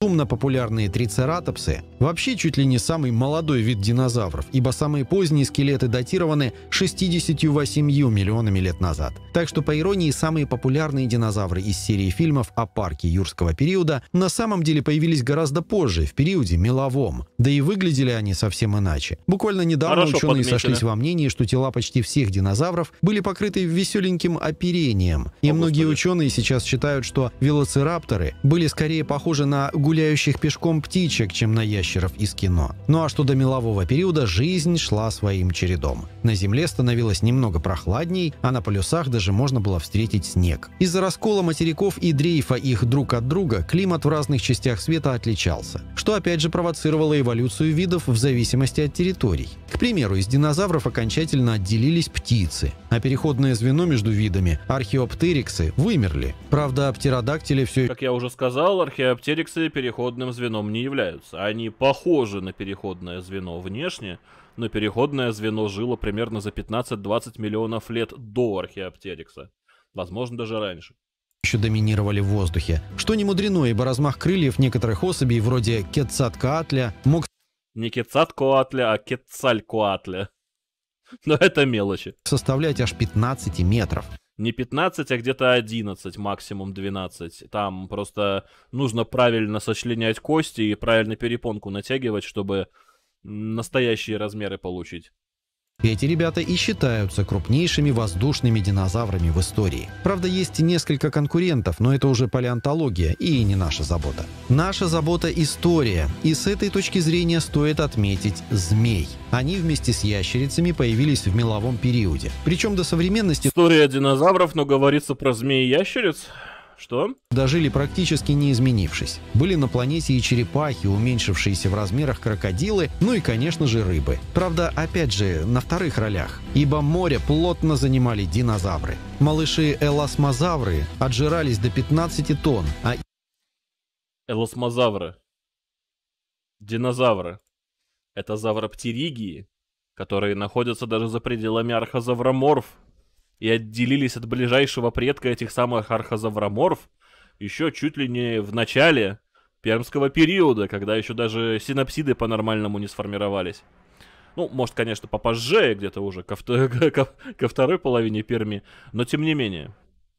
Безумно популярные трицератопсы – вообще чуть ли не самый молодой вид динозавров, ибо самые поздние скелеты датированы 68 миллионами лет назад. Так что, по иронии, самые популярные динозавры из серии фильмов о парке юрского периода на самом деле появились гораздо позже, в периоде меловом. Да и выглядели они совсем иначе. Буквально недавно Хорошо ученые подметили. сошлись во мнении, что тела почти всех динозавров были покрыты веселеньким оперением. И о, многие господи. ученые сейчас считают, что велоцирапторы были скорее похожи на гуляющих пешком птичек, чем на ящеров из кино. Ну а что до мелового периода, жизнь шла своим чередом. На Земле становилось немного прохладней, а на полюсах даже можно было встретить снег. Из-за раскола материков и дрейфа их друг от друга климат в разных частях света отличался, что опять же провоцировало эволюцию видов в зависимости от территорий. К примеру, из динозавров окончательно отделились птицы, а переходное звено между видами археоптериксы вымерли. Правда, птеродактили все... Как я уже сказал, археоптериксы переходным звеном не являются. Они похожи на переходное звено внешне, но переходное звено жило примерно за 15-20 миллионов лет до Археоптерикса. Возможно, даже раньше еще доминировали в воздухе. Что не мудрено, ибо размах крыльев некоторых особей, вроде Кетцаткоатля, мог... Не Кетцаткоатля, а Кетцалькоатля. Но это мелочи. Составлять аж 15 метров не 15, а где-то 11, максимум 12. Там просто нужно правильно сочленять кости и правильно перепонку натягивать, чтобы настоящие размеры получить. Эти ребята и считаются крупнейшими воздушными динозаврами в истории. Правда, есть несколько конкурентов, но это уже палеонтология и не наша забота. Наша забота – история, и с этой точки зрения стоит отметить змей. Они вместе с ящерицами появились в меловом периоде. Причем до современности... История динозавров, но говорится про змеи и ящериц? Что? Дожили практически не изменившись. Были на планете и черепахи, уменьшившиеся в размерах крокодилы, ну и, конечно же, рыбы. Правда, опять же, на вторых ролях, ибо море плотно занимали динозавры. Малыши эласмозавры отжирались до 15 тонн, а... Эласмозавры. Динозавры. Это завроптеригии, которые находятся даже за пределами архозавроморф, и отделились от ближайшего предка этих самых архозавроморф еще чуть ли не в начале пермского периода, когда еще даже синапсиды по-нормальному не сформировались. Ну, может, конечно, попозже где-то уже, ко, вто... ко... ко второй половине Перми, но тем не менее.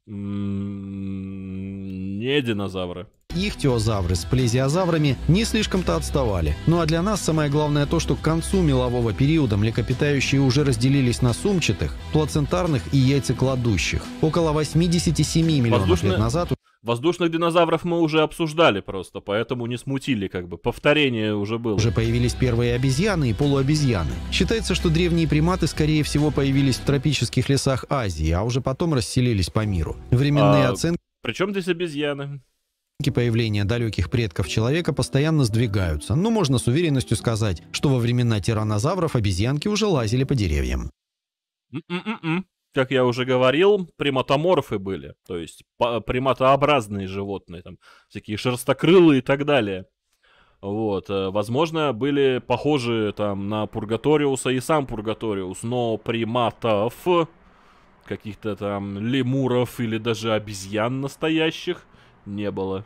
М-м, не динозавры. Ихтиозавры с плезиозаврами не слишком-то отставали. Ну а для нас самое главное то, что к концу мелового периода млекопитающие уже разделились на сумчатых, плацентарных и яйцекладущих. Около 87 миллионов Воздушная... лет назад... Воздушных динозавров мы уже обсуждали просто, поэтому не смутили, как бы повторение уже было. Уже появились первые обезьяны и полуобезьяны. Считается, что древние приматы, скорее всего, появились в тропических лесах Азии, а уже потом расселились по миру. Временные а... оценки... Причем здесь обезьяны? появления далеких предков человека постоянно сдвигаются, но ну, можно с уверенностью сказать, что во времена тиранозавров обезьянки уже лазили по деревьям. Mm-mm-mm. Как я уже говорил, приматоморфы были, то есть приматообразные животные, там всякие шерстокрылые и так далее. Вот, э, возможно, были похожи там на Пургаториуса и сам Пургаториус, но приматов, каких-то там лемуров или даже обезьян настоящих, не было.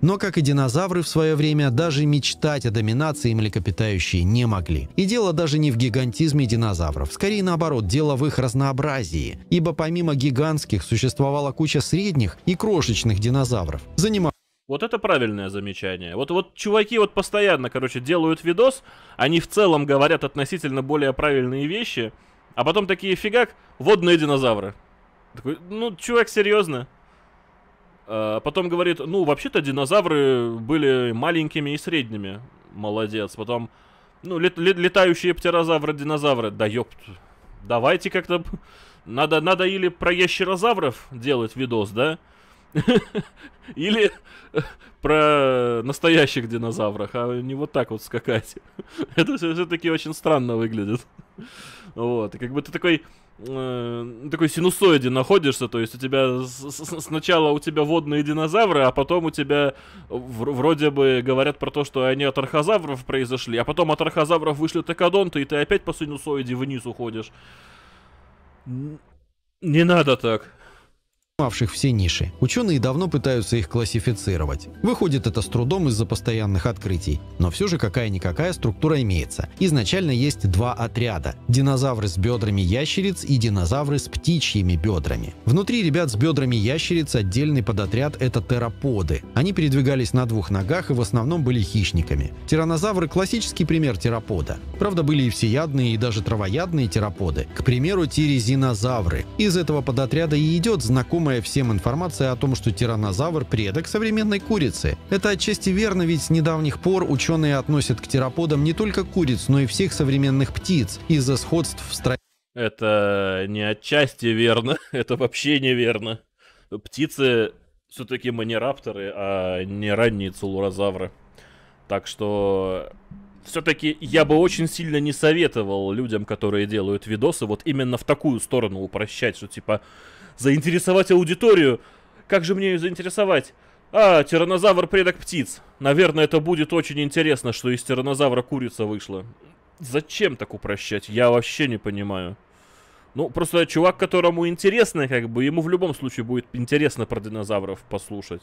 Но, как и динозавры в свое время, даже мечтать о доминации млекопитающие не могли. И дело даже не в гигантизме динозавров. Скорее наоборот, дело в их разнообразии. Ибо помимо гигантских существовала куча средних и крошечных динозавров, занимавших вот это правильное замечание. Вот, вот чуваки вот постоянно, короче, делают видос, они в целом говорят относительно более правильные вещи, а потом такие фигак, водные динозавры. Такой, ну, чувак, серьезно? Э, потом говорит, ну, вообще-то динозавры были маленькими и средними. Молодец. Потом, ну, лет, лет, летающие птерозавры, динозавры. Да ёпт. Давайте как-то... Надо, надо или про ящерозавров делать видос, да? Или про настоящих динозавров, а не вот так вот скакать. Это все-таки очень странно выглядит. Вот, и как бы ты такой э, такой синусоиде находишься, то есть у тебя сначала у тебя водные динозавры, а потом у тебя вроде бы говорят про то, что они от архозавров произошли, а потом от архозавров вышли токодонты, и ты опять по синусоиде вниз уходишь. Не надо так мавших все ниши. Ученые давно пытаются их классифицировать. Выходит это с трудом из-за постоянных открытий, но все же какая-никакая структура имеется. Изначально есть два отряда – динозавры с бедрами ящериц и динозавры с птичьими бедрами. Внутри ребят с бедрами ящериц отдельный подотряд – это тераподы. Они передвигались на двух ногах и в основном были хищниками. Тиранозавры – классический пример терапода. Правда, были и всеядные, и даже травоядные тераподы. К примеру, тирезинозавры. Из этого подотряда и идет знакомый знакомая всем информация о том, что тиранозавр – предок современной курицы. Это отчасти верно, ведь с недавних пор ученые относят к тероподам не только куриц, но и всех современных птиц из-за сходств в строении. Это не отчасти верно, это вообще неверно. Птицы все-таки манерапторы, а не ранние цулурозавры. Так что все-таки я бы очень сильно не советовал людям, которые делают видосы, вот именно в такую сторону упрощать, что типа Заинтересовать аудиторию. Как же мне ее заинтересовать? А, тиранозавр предок птиц. Наверное, это будет очень интересно, что из тиранозавра курица вышла. Зачем так упрощать? Я вообще не понимаю. Ну, просто чувак, которому интересно, как бы, ему в любом случае будет интересно про динозавров послушать.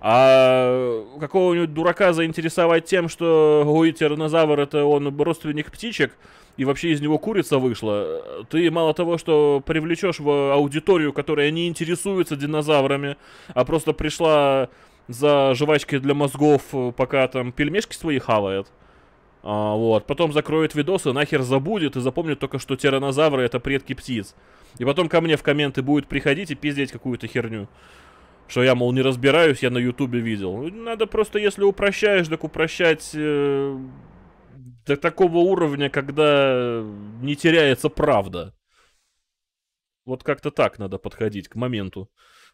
А какого-нибудь дурака заинтересовать тем, что ой, тиранозавр это он родственник птичек, и вообще из него курица вышла, ты мало того, что привлечешь в аудиторию, которая не интересуется динозаврами, а просто пришла за жвачкой для мозгов, пока там пельмешки свои хавает, а, вот. Потом закроет видосы, нахер забудет и запомнит только, что тиранозавры это предки птиц. И потом ко мне в комменты будет приходить и пиздеть какую-то херню. Что я, мол, не разбираюсь, я на ютубе видел. Надо просто, если упрощаешь, так упрощать э, до такого уровня, когда не теряется правда. Вот как-то так надо подходить к моменту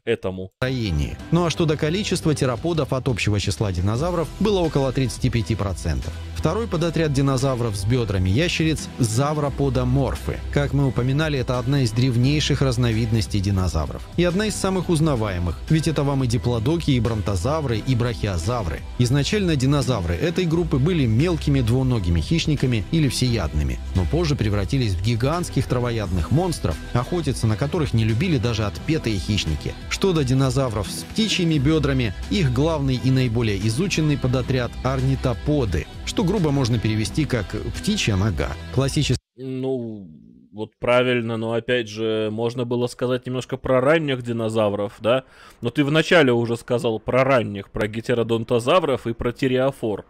этому. Таянии. Ну а что до количества тераподов от общего числа динозавров было около 35%. Второй подотряд динозавров с бедрами ящериц – завроподоморфы. Как мы упоминали, это одна из древнейших разновидностей динозавров. И одна из самых узнаваемых, ведь это вам и диплодоки, и бронтозавры, и брахиозавры. Изначально динозавры этой группы были мелкими двуногими хищниками или всеядными, но позже превратились в гигантских травоядных монстров, охотиться на которых не любили даже отпетые хищники. Что до динозавров с птичьими бедрами, их главный и наиболее изученный подотряд – орнитоподы – что грубо можно перевести как «птичья нога». Классический... Ну, вот правильно, но опять же, можно было сказать немножко про ранних динозавров, да? Но ты вначале уже сказал про ранних, про гетеродонтозавров и про тиреофор.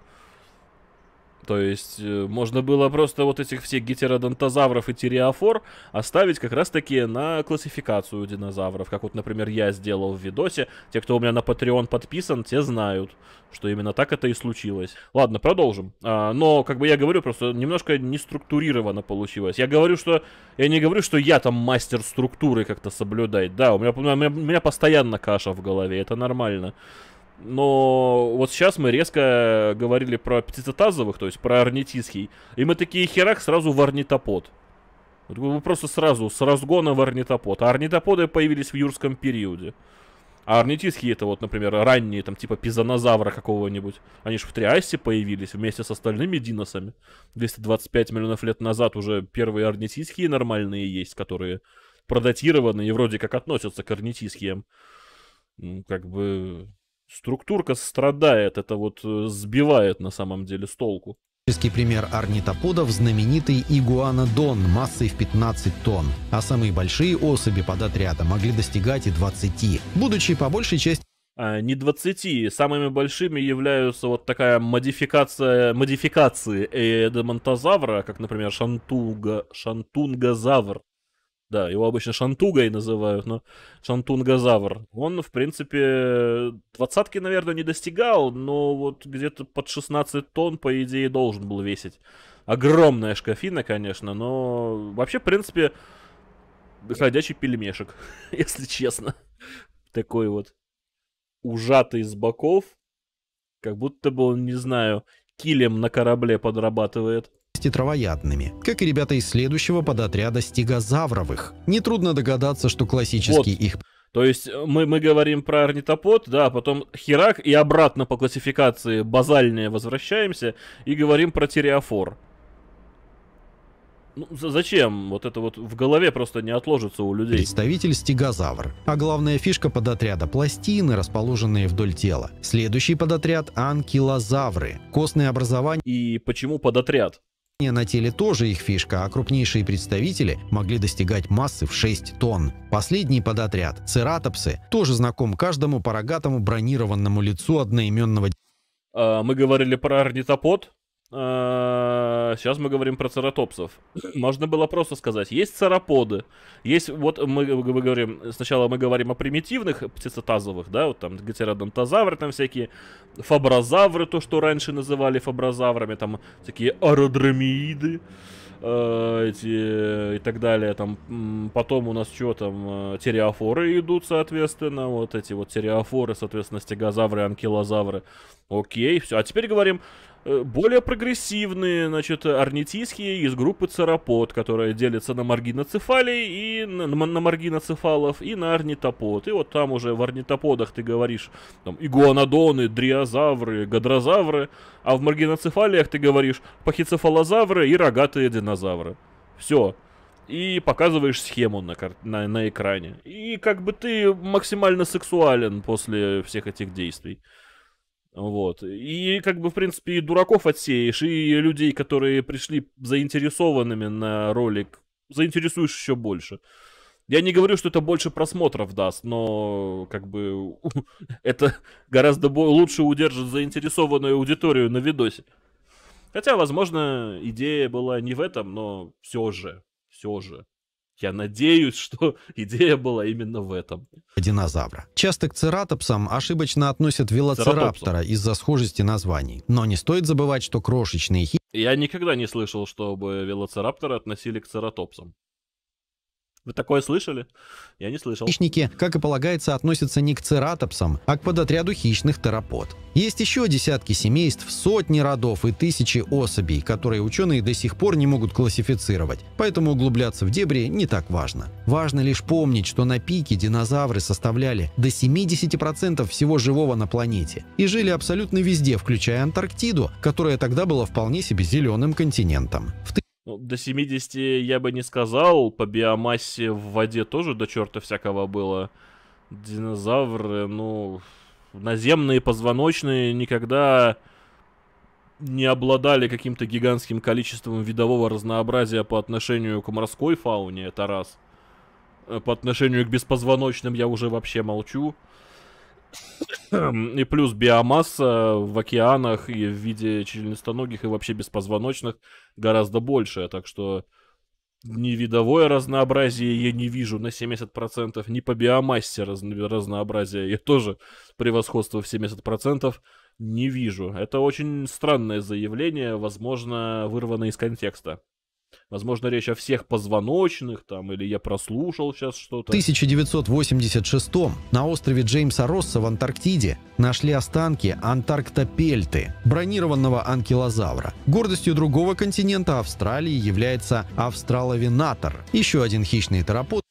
То есть э, можно было просто вот этих всех гетеродонтозавров и тиреофор оставить как раз-таки на классификацию динозавров. Как вот, например, я сделал в видосе. Те, кто у меня на Patreon подписан, те знают, что именно так это и случилось. Ладно, продолжим. А, но, как бы я говорю, просто немножко не неструктурированно получилось. Я говорю, что... Я не говорю, что я там мастер структуры как-то соблюдать. Да, у меня, у меня, у меня постоянно каша в голове, это нормально. Но вот сейчас мы резко говорили про птицетазовых, то есть про орнитийский. И мы такие херак сразу в орнитопод. Вы просто сразу, с разгона в орнитопод. А орнитоподы появились в юрском периоде. А орнитийские это вот, например, ранние, там, типа пизонозавра какого-нибудь. Они же в Триасе появились вместе с остальными диносами. 225 миллионов лет назад уже первые орнитийские нормальные есть, которые продатированы и вроде как относятся к орнитийским. Ну, как бы Структурка страдает, это вот э, сбивает на самом деле с толку. Пример орнитоподов – знаменитый игуанодон массой в 15 тонн, а самые большие особи под подотряда могли достигать и 20, будучи по большей части а, не 20, самыми большими являются вот такая модификация, модификации эдемонтозавра, как, например, шантунга, шантунгозавр, да, его обычно шантугой называют, но шантунгозавр. Он, в принципе, двадцатки, наверное, не достигал, но вот где-то под 16 тонн, по идее, должен был весить. Огромная шкафина, конечно, но вообще, в принципе, ходячий пельмешек, если честно. Такой вот ужатый с боков, как будто бы он, не знаю, килем на корабле подрабатывает и как и ребята из следующего подотряда стегозавровых. Нетрудно догадаться, что классический вот. их... То есть э, мы, мы говорим про орнитопод, да, а потом херак и обратно по классификации базальные возвращаемся и говорим про тереофор. Ну, зачем? Вот это вот в голове просто не отложится у людей. Представитель стегозавр. А главная фишка подотряда – пластины, расположенные вдоль тела. Следующий подотряд – анкилозавры. Костные образования. И почему подотряд? на теле тоже их фишка, а крупнейшие представители могли достигать массы в 6 тонн. Последний подотряд, цератопсы, тоже знаком каждому по бронированному лицу одноименного... А, мы говорили про орнитопод, Э, сейчас мы говорим про цератопсов. Можно было просто сказать, есть цараподы, есть, вот мы, мы говорим, сначала мы говорим о примитивных птицетазовых, да, вот там гетеродонтозавры, там всякие фабразавры, то, что раньше называли фабразаврами, там такие аэродромииды, э, эти и так далее, там потом у нас что там, э, тереофоры идут, соответственно, вот эти вот тереофоры, соответственно, стегозавры, анкилозавры, окей, все, а теперь говорим Э, более прогрессивные, значит, орнитийские из группы церапод, которая делится на маргиноцефалий и на, на маргиноцефалов и на орнитопод. И вот там уже в орнитоподах ты говоришь там игуанодоны, дриозавры, гадрозавры, а в маргиноцефалиях ты говоришь пахицефалозавры и рогатые динозавры. Все. И показываешь схему на, на, на экране. И как бы ты максимально сексуален после всех этих действий. Вот. И, как бы, в принципе, и дураков отсеешь, и людей, которые пришли заинтересованными на ролик, заинтересуешь еще больше. Я не говорю, что это больше просмотров даст, но как бы это гораздо лучше удержит заинтересованную аудиторию на видосе. Хотя, возможно, идея была не в этом, но все же, все же. Я надеюсь, что идея была именно в этом. Динозавра. Часто к цератопсам ошибочно относят велоцираптора из-за схожести названий. Но не стоит забывать, что крошечные хищники... Я никогда не слышал, чтобы велоцираптора относили к цератопсам. Вы такое слышали? Я не слышал. Хищники, как и полагается, относятся не к цератопсам, а к подотряду хищных терапод. Есть еще десятки семейств, сотни родов и тысячи особей, которые ученые до сих пор не могут классифицировать, поэтому углубляться в дебри не так важно. Важно лишь помнить, что на пике динозавры составляли до 70% всего живого на планете и жили абсолютно везде, включая Антарктиду, которая тогда была вполне себе зеленым континентом. В ну, до 70 я бы не сказал, по биомассе в воде тоже до черта всякого было. Динозавры, ну, наземные, позвоночные никогда не обладали каким-то гигантским количеством видового разнообразия по отношению к морской фауне, это раз. Э, по отношению к беспозвоночным я уже вообще молчу. Эм, и плюс биомасса в океанах и в виде членистоногих и вообще беспозвоночных гораздо больше. Так что ни видовое разнообразие я не вижу на 70%, ни по биомассе разно- разнообразие я тоже превосходство в 70% не вижу. Это очень странное заявление, возможно, вырвано из контекста. Возможно, речь о всех позвоночных, там, или я прослушал сейчас что-то. В 1986 на острове Джеймса Росса в Антарктиде нашли останки антарктопельты, бронированного анкилозавра. Гордостью другого континента Австралии является австраловинатор, еще один хищный терапот,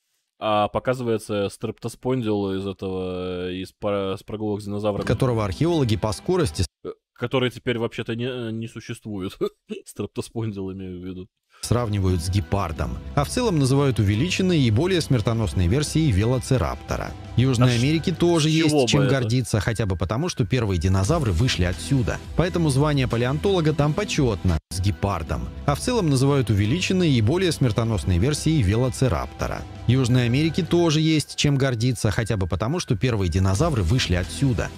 а показывается стрептоспондил из этого, из, пар... из прогулок динозавра. Которого археологи по скорости... Э, которые теперь вообще-то не, э, не существуют. Стрептоспондил имею в виду. Сравнивают с гепардом, а в целом называют увеличенной и более смертоносной версией велоцираптора. Южной а Америке тоже есть чем это? гордиться, хотя бы потому, что первые динозавры вышли отсюда. Поэтому звание палеонтолога там почетно, с гепардом. А в целом называют увеличенной и более смертоносной версией велоцираптора. Южной Америке тоже есть чем гордиться, хотя бы потому, что первые динозавры вышли отсюда.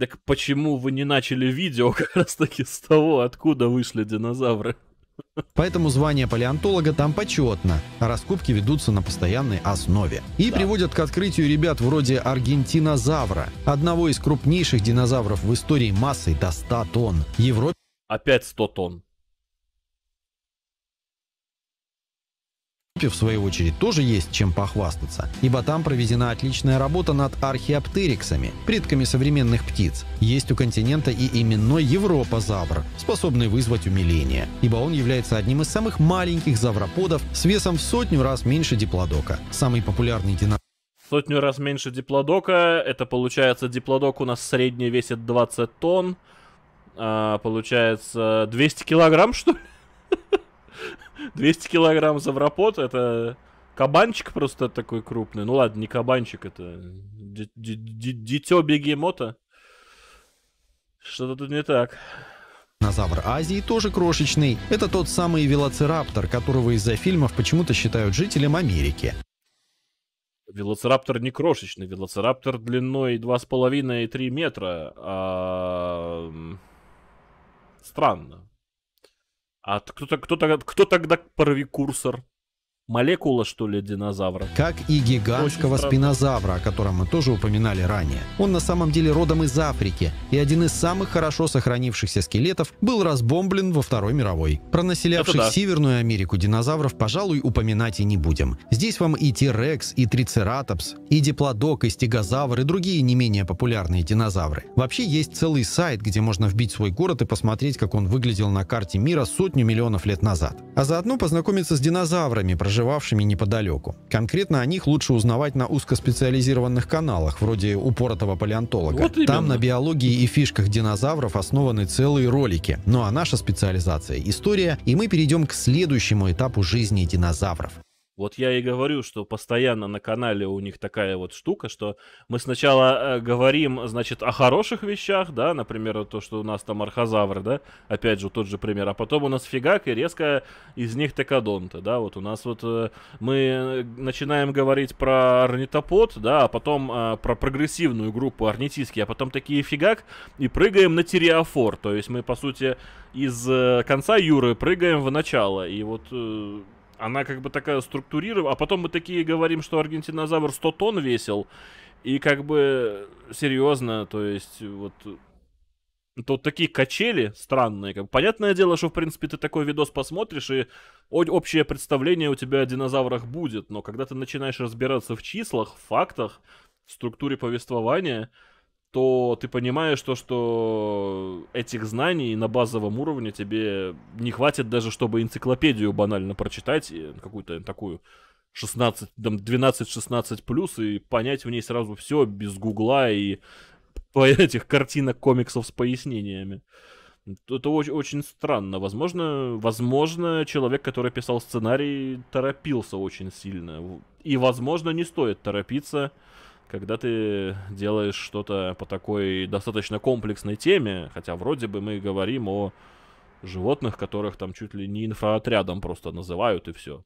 Так почему вы не начали видео как раз таки с того, откуда вышли динозавры? Поэтому звание палеонтолога там почетно, раскопки ведутся на постоянной основе. И да. приводят к открытию ребят вроде аргентинозавра, одного из крупнейших динозавров в истории массой до 100 тонн. Европе... Опять 100 тонн. Европе, в свою очередь, тоже есть чем похвастаться, ибо там проведена отличная работа над археоптериксами, предками современных птиц. Есть у континента и именной европозавр, способный вызвать умиление, ибо он является одним из самых маленьких завроподов с весом в сотню раз меньше диплодока. Самый популярный динозавр сотню раз меньше диплодока. Это получается, диплодок у нас средний весит 20 тонн. А, получается, 200 килограмм, что ли? 200 килограмм за врапот это кабанчик просто такой крупный. Ну ладно, не кабанчик, это дитё бегемота. Что-то тут не так. Динозавр Азии тоже крошечный. Это тот самый велоцираптор, которого из-за фильмов почему-то считают жителем Америки. Велоцираптор не крошечный. Велоцираптор длиной 2,5-3 метра. А... Странно. А кто-то, кто, -то, кто, -то, кто тогда паровикурсор? молекула, что ли, динозавра. Как и гигантского спинозавра, о котором мы тоже упоминали ранее. Он на самом деле родом из Африки, и один из самых хорошо сохранившихся скелетов был разбомблен во Второй мировой. Про населявших да. Северную Америку динозавров, пожалуй, упоминать и не будем. Здесь вам и Тирекс, и Трицератопс, и Диплодок, и Стегозавр, и другие не менее популярные динозавры. Вообще есть целый сайт, где можно вбить свой город и посмотреть, как он выглядел на карте мира сотню миллионов лет назад. А заодно познакомиться с динозаврами, проживающими проживавшими неподалеку. Конкретно о них лучше узнавать на узкоспециализированных каналах, вроде «Упоротого палеонтолога». Вот Там на биологии и фишках динозавров основаны целые ролики. Ну а наша специализация – история, и мы перейдем к следующему этапу жизни динозавров. Вот я и говорю, что постоянно на канале у них такая вот штука, что мы сначала э, говорим, значит, о хороших вещах, да, например, то, что у нас там архозавры, да, опять же, тот же пример, а потом у нас фигак и резко из них текодонты, да, вот у нас вот э, мы начинаем говорить про орнитопод, да, а потом э, про прогрессивную группу орнитиски, а потом такие фигак и прыгаем на тиреофор, то есть мы, по сути, из конца Юры прыгаем в начало, и вот она как бы такая структурирована. А потом мы такие говорим, что аргентинозавр 100 тонн весил. И как бы серьезно, то есть вот... Это вот такие качели странные. Как. Понятное дело, что, в принципе, ты такой видос посмотришь, и общее представление у тебя о динозаврах будет. Но когда ты начинаешь разбираться в числах, в фактах, в структуре повествования, то ты понимаешь то, что этих знаний на базовом уровне тебе не хватит даже, чтобы энциклопедию банально прочитать, какую-то такую 16, 12-16 плюс, и понять в ней сразу все без гугла и этих картинок комиксов с пояснениями. Это очень, очень странно. Возможно, возможно, человек, который писал сценарий, торопился очень сильно. И, возможно, не стоит торопиться, когда ты делаешь что-то по такой достаточно комплексной теме, хотя вроде бы мы говорим о животных, которых там чуть ли не инфраотрядом просто называют и все.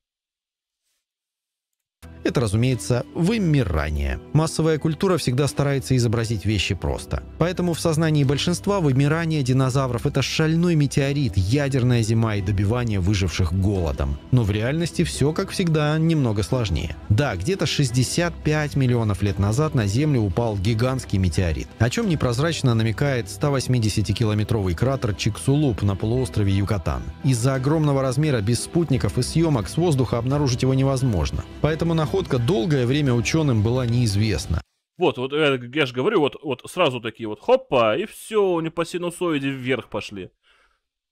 Это, разумеется, вымирание. Массовая культура всегда старается изобразить вещи просто. Поэтому в сознании большинства вымирание динозавров – это шальной метеорит, ядерная зима и добивание выживших голодом. Но в реальности все, как всегда, немного сложнее. Да, где-то 65 миллионов лет назад на Землю упал гигантский метеорит, о чем непрозрачно намекает 180-километровый кратер Чиксулуп на полуострове Юкатан. Из-за огромного размера без спутников и съемок с воздуха обнаружить его невозможно. Поэтому находка долгое время ученым была неизвестна. Вот, вот э, я же говорю, вот, вот сразу такие вот хоппа и все, не по синусоиде вверх пошли.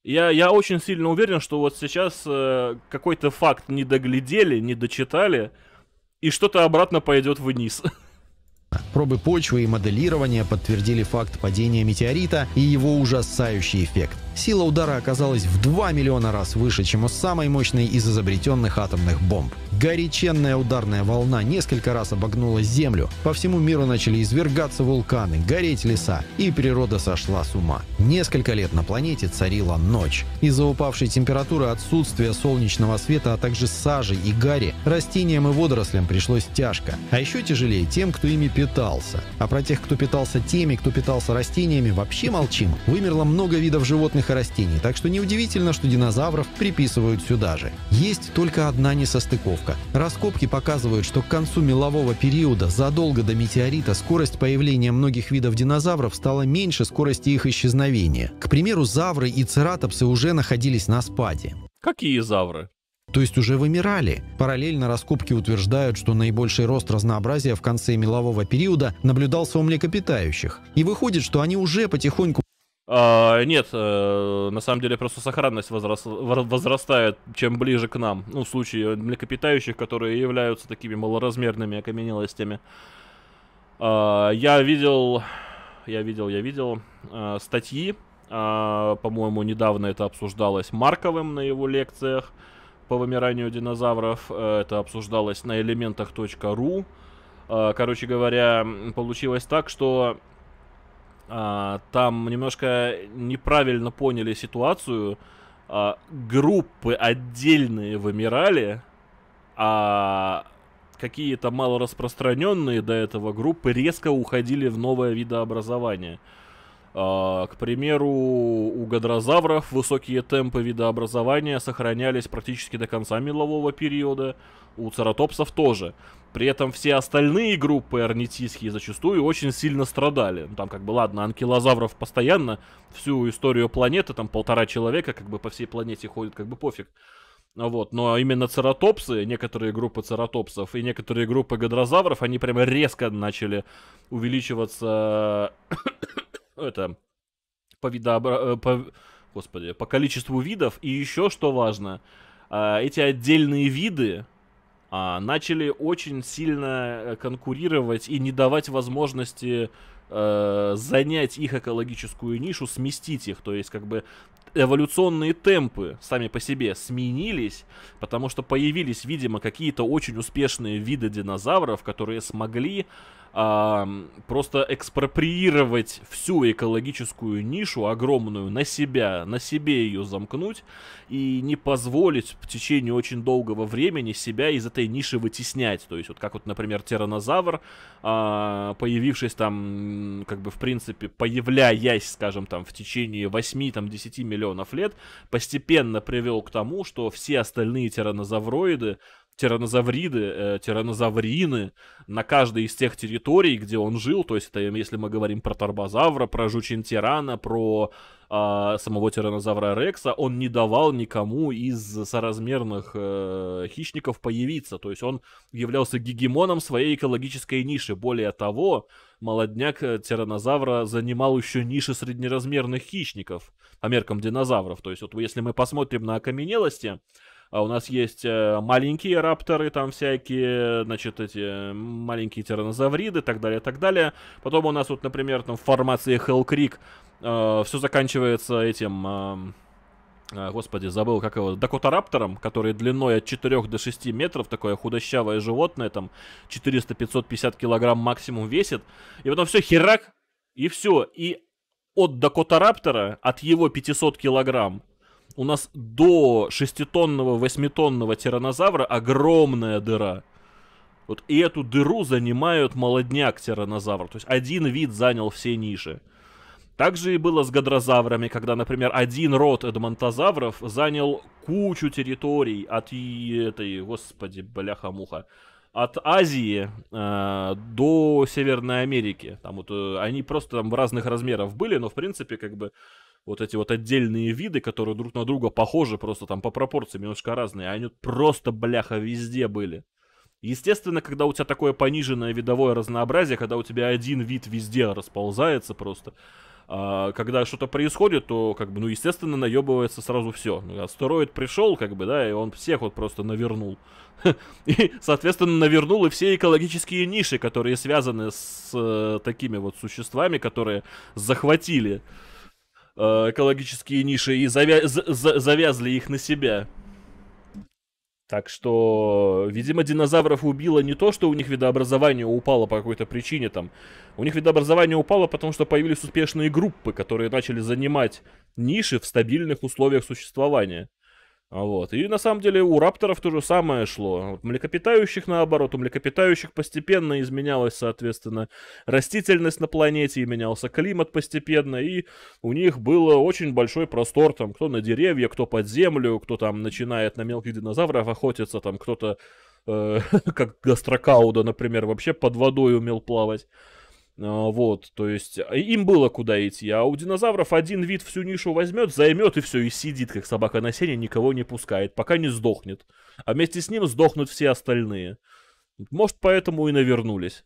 Я, я очень сильно уверен, что вот сейчас э, какой-то факт не доглядели, не дочитали, и что-то обратно пойдет вниз. Пробы почвы и моделирования подтвердили факт падения метеорита и его ужасающий эффект – Сила удара оказалась в 2 миллиона раз выше, чем у самой мощной из изобретенных атомных бомб. Горяченная ударная волна несколько раз обогнула Землю. По всему миру начали извергаться вулканы, гореть леса, и природа сошла с ума. Несколько лет на планете царила ночь. Из-за упавшей температуры, отсутствия солнечного света, а также сажи и гари, растениям и водорослям пришлось тяжко. А еще тяжелее тем, кто ими питался. А про тех, кто питался теми, кто питался растениями, вообще молчим. Вымерло много видов животных животных и растений, так что неудивительно, что динозавров приписывают сюда же. Есть только одна несостыковка. Раскопки показывают, что к концу мелового периода, задолго до метеорита, скорость появления многих видов динозавров стала меньше скорости их исчезновения. К примеру, завры и цератопсы уже находились на спаде. Какие завры? то есть уже вымирали. Параллельно раскопки утверждают, что наибольший рост разнообразия в конце мелового периода наблюдался у млекопитающих. И выходит, что они уже потихоньку а, нет, э, на самом деле просто сохранность возрос, возрастает, чем ближе к нам. Ну, в случае млекопитающих, которые являются такими малоразмерными окаменелостями. А, я видел, я видел, я видел э, статьи, э, по-моему, недавно это обсуждалось Марковым на его лекциях по вымиранию динозавров. Э, это обсуждалось на элементах.ру. Э, короче говоря, получилось так, что а, там немножко неправильно поняли ситуацию. А, группы отдельные вымирали, а какие-то малораспространенные до этого группы резко уходили в новое видообразование. Uh, к примеру, у гадрозавров высокие темпы видообразования сохранялись практически до конца мелового периода, у цератопсов тоже. При этом все остальные группы орнитийские зачастую очень сильно страдали. Ну, там как бы, ладно, анкилозавров постоянно, всю историю планеты, там полтора человека как бы по всей планете ходит, как бы пофиг. Вот, но именно цератопсы, некоторые группы цератопсов и некоторые группы гадрозавров, они прямо резко начали увеличиваться это по видообра... Э, по... Господи, по количеству видов. И еще что важно, а, эти отдельные виды, а, начали очень сильно э, конкурировать и не давать возможности э, занять их экологическую нишу, сместить их. То есть, как бы эволюционные темпы сами по себе сменились, потому что появились, видимо, какие-то очень успешные виды динозавров, которые смогли а, просто экспроприировать всю экологическую нишу огромную на себя, на себе ее замкнуть и не позволить в течение очень долгого времени себя из этой ниши вытеснять. То есть вот как вот, например, тиранозавр, а, появившись там, как бы в принципе, появляясь, скажем там, в течение 8-10 миллионов лет, постепенно привел к тому, что все остальные тиранозавроиды тиранозавриды, э, тиранозаврины на каждой из тех территорий, где он жил, то есть это если мы говорим про Тарбозавра, про Жучин Тирана, про э, самого тиранозавра Рекса, он не давал никому из соразмерных э, хищников появиться, то есть он являлся гегемоном своей экологической ниши. Более того, молодняк э, тиранозавра занимал еще ниши среднеразмерных хищников по меркам динозавров, то есть вот если мы посмотрим на окаменелости, а у нас есть э, маленькие рапторы, там всякие, значит, эти маленькие тиранозавриды и так далее, так далее. Потом у нас вот, например, там в формации Hell э, все заканчивается этим... Э, э, Господи, забыл, как его, дакота раптором, который длиной от 4 до 6 метров, такое худощавое животное, там 400-550 килограмм максимум весит. И потом все, херак, и все. И от дакота раптора от его 500 килограмм у нас до шеститонного, восьмитонного тиранозавра огромная дыра. Вот и эту дыру занимают молодняк тиранозавр. То есть один вид занял все ниши. Так же и было с гадрозаврами, когда, например, один род эдмонтозавров занял кучу территорий от этой, господи, бляха-муха, от Азии э, до Северной Америки. Там вот э, они просто там в разных размеров были, но в принципе как бы вот эти вот отдельные виды, которые друг на друга похожи, просто там по пропорциям немножко разные, а они просто, бляха, везде были. Естественно, когда у тебя такое пониженное видовое разнообразие, когда у тебя один вид везде расползается просто, а, когда что-то происходит, то, как бы, ну, естественно, наебывается сразу все. Ну, астероид пришел, как бы, да, и он всех вот просто навернул. И, соответственно, навернул и все экологические ниши, которые связаны с э, такими вот существами, которые захватили Э, экологические ниши и завя- за- завязли их на себя. Так что, видимо, динозавров убило не то, что у них видообразование упало по какой-то причине там. У них видообразование упало, потому что появились успешные группы, которые начали занимать ниши в стабильных условиях существования. А вот. И на самом деле у рапторов то же самое шло. Вот млекопитающих наоборот, у млекопитающих постепенно изменялась, соответственно, растительность на планете, и менялся климат постепенно, и у них было очень большой простор, там, кто на деревья, кто под землю, кто там начинает на мелких динозавров охотиться, там кто-то, э, как гастрокауда, например, вообще под водой умел плавать. А, вот, то есть а, им было куда идти, а у динозавров один вид всю нишу возьмет, займет и все, и сидит, как собака на сене, никого не пускает, пока не сдохнет. А вместе с ним сдохнут все остальные. Может, поэтому и навернулись.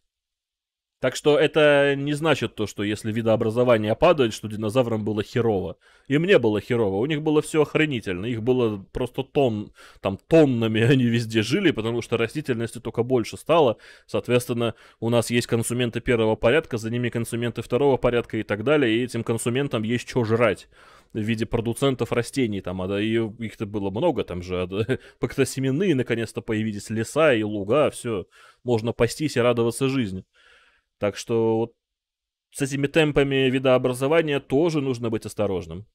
Так что это не значит то, что если видообразование падает, что динозаврам было херово. И мне было херово. У них было все охренительно. Их было просто тонн, там тоннами они везде жили, потому что растительности только больше стало. Соответственно, у нас есть консументы первого порядка, за ними консументы второго порядка и так далее. И этим консументам есть что жрать в виде продуцентов растений там, а да, и их-то было много там же, а, как-то семенные наконец-то появились, леса и луга, все, можно пастись и радоваться жизни. Так что вот с этими темпами видообразования тоже нужно быть осторожным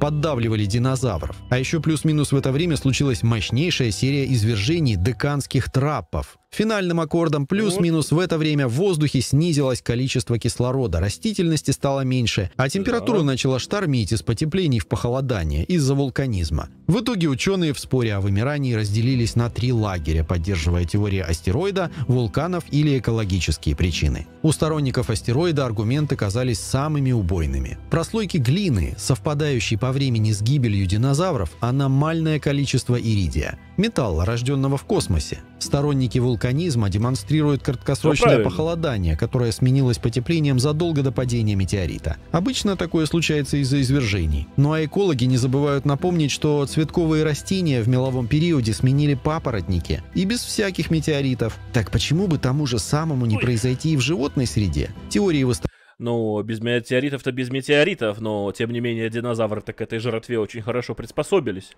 поддавливали динозавров. А еще плюс-минус в это время случилась мощнейшая серия извержений деканских трапов. Финальным аккордом плюс-минус в это время в воздухе снизилось количество кислорода, растительности стало меньше, а температура да. начала штормить из потеплений в похолодание из-за вулканизма. В итоге ученые в споре о вымирании разделились на три лагеря, поддерживая теории астероида, вулканов или экологические причины. У сторонников астероида аргументы казались самыми убойными. Прослойки глины, совпадающие по времени с гибелью динозавров, аномальное количество иридия, металла, рожденного в космосе. Сторонники вулканов вулканизма демонстрирует краткосрочное ну, похолодание, которое сменилось потеплением задолго до падения метеорита. Обычно такое случается из-за извержений. Ну а экологи не забывают напомнить, что цветковые растения в меловом периоде сменили папоротники и без всяких метеоритов. Так почему бы тому же самому не Ой. произойти и в животной среде? Теории выставляют ну, без метеоритов-то без метеоритов, но, тем не менее, динозавры так к этой жратве очень хорошо приспособились.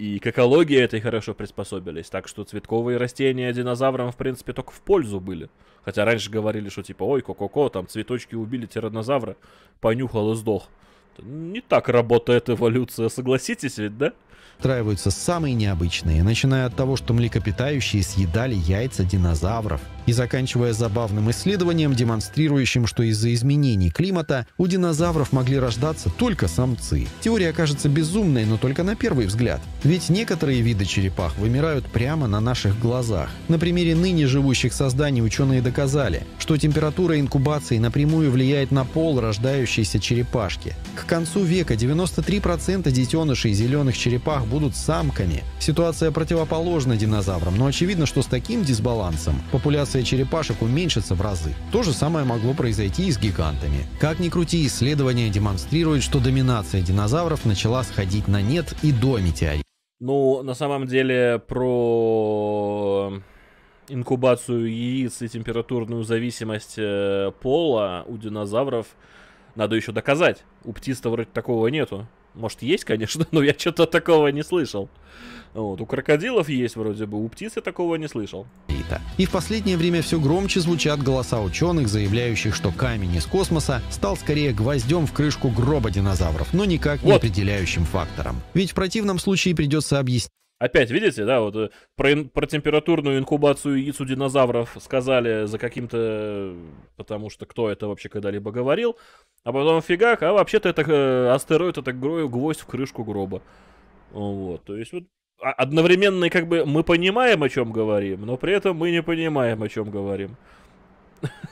И к экологии этой хорошо приспособились, так что цветковые растения динозаврам, в принципе, только в пользу были. Хотя раньше говорили, что типа, ой, ко-ко-ко, там цветочки убили тиранозавра, понюхал и сдох. Не так работает эволюция, согласитесь ведь, да? Устраиваются самые необычные, начиная от того, что млекопитающие съедали яйца динозавров, и заканчивая забавным исследованием, демонстрирующим, что из-за изменений климата у динозавров могли рождаться только самцы. Теория кажется безумной, но только на первый взгляд. Ведь некоторые виды черепах вымирают прямо на наших глазах. На примере ныне живущих созданий ученые доказали, что температура инкубации напрямую влияет на пол рождающейся черепашки. К концу века 93% детенышей зеленых черепах будут самками. Ситуация противоположна динозаврам, но очевидно, что с таким дисбалансом популяция популяция черепашек уменьшится в разы. То же самое могло произойти и с гигантами. Как ни крути, исследования демонстрируют, что доминация динозавров начала сходить на нет и до метеорита. Ну, на самом деле, про инкубацию яиц и температурную зависимость э, пола у динозавров надо еще доказать. У птиц-то вроде такого нету. Может, есть, конечно, но я что-то такого не слышал. Вот. У крокодилов есть вроде бы, у птицы такого не слышал. И в последнее время все громче звучат голоса ученых, заявляющих, что камень из космоса стал скорее гвоздем в крышку гроба динозавров, но никак не определяющим фактором. Ведь в противном случае придется объяснить, Опять, видите, да, вот э, про, про температурную инкубацию яиц у динозавров сказали за каким-то... Э, потому что кто это вообще когда-либо говорил. А потом фигак, а вообще-то это э, астероид, это гвоздь в крышку гроба. Вот, то есть вот а, одновременно как бы мы понимаем, о чем говорим, но при этом мы не понимаем, о чем говорим.